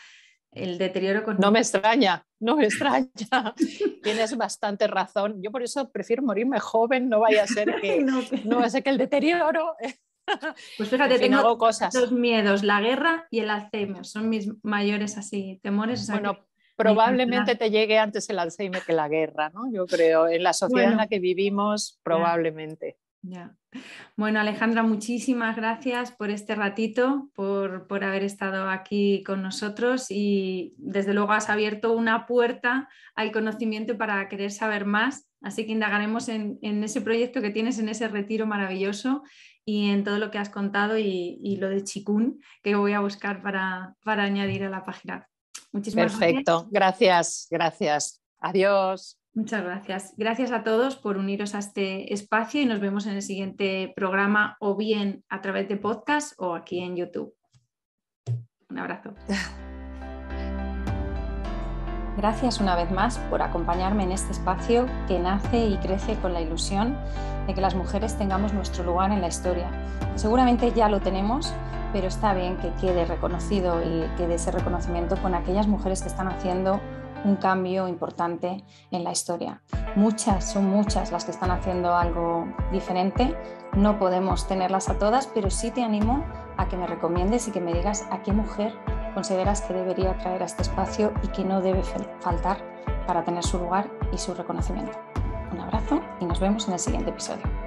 el deterioro No me extraña, no me extraña. Tienes bastante razón. Yo por eso prefiero morirme joven, no vaya a ser que, no, vaya a ser que el deterioro... Eh. Pues fíjate, tengo dos miedos, la guerra y el Alzheimer, son mis mayores así temores. bueno, probablemente te llegue antes el Alzheimer que la guerra, ¿no? Yo creo, en la sociedad en la que vivimos, probablemente. Ya. Bueno, Alejandra, muchísimas gracias por este ratito, por, haber estado aquí con nosotros y desde luego has abierto una puerta al conocimiento para querer saber más. Así que indagaremos en, ese proyecto que tienes, en ese retiro maravilloso y en todo lo que has contado y, lo de Chikun que voy a buscar para, añadir a la página. Muchísimas gracias. Perfecto, gracias, gracias. Adiós. Muchas gracias. Gracias a todos por uniros a este espacio y nos vemos en el siguiente programa o bien a través de podcast o aquí en YouTube. Un abrazo. Gracias una vez más por acompañarme en este espacio que nace y crece con la ilusión de que las mujeres tengamos nuestro lugar en la historia. Seguramente ya lo tenemos, pero está bien que quede reconocido y quede ese reconocimiento con aquellas mujeres que están haciendo un cambio importante en la historia. Muchas, son muchas las que están haciendo algo diferente. No podemos tenerlas a todas, pero sí te animo a que me recomiendes y que me digas a qué mujer consideras que debería traer a este espacio y que no debe faltar para tener su lugar y su reconocimiento. Un abrazo y nos vemos en el siguiente episodio.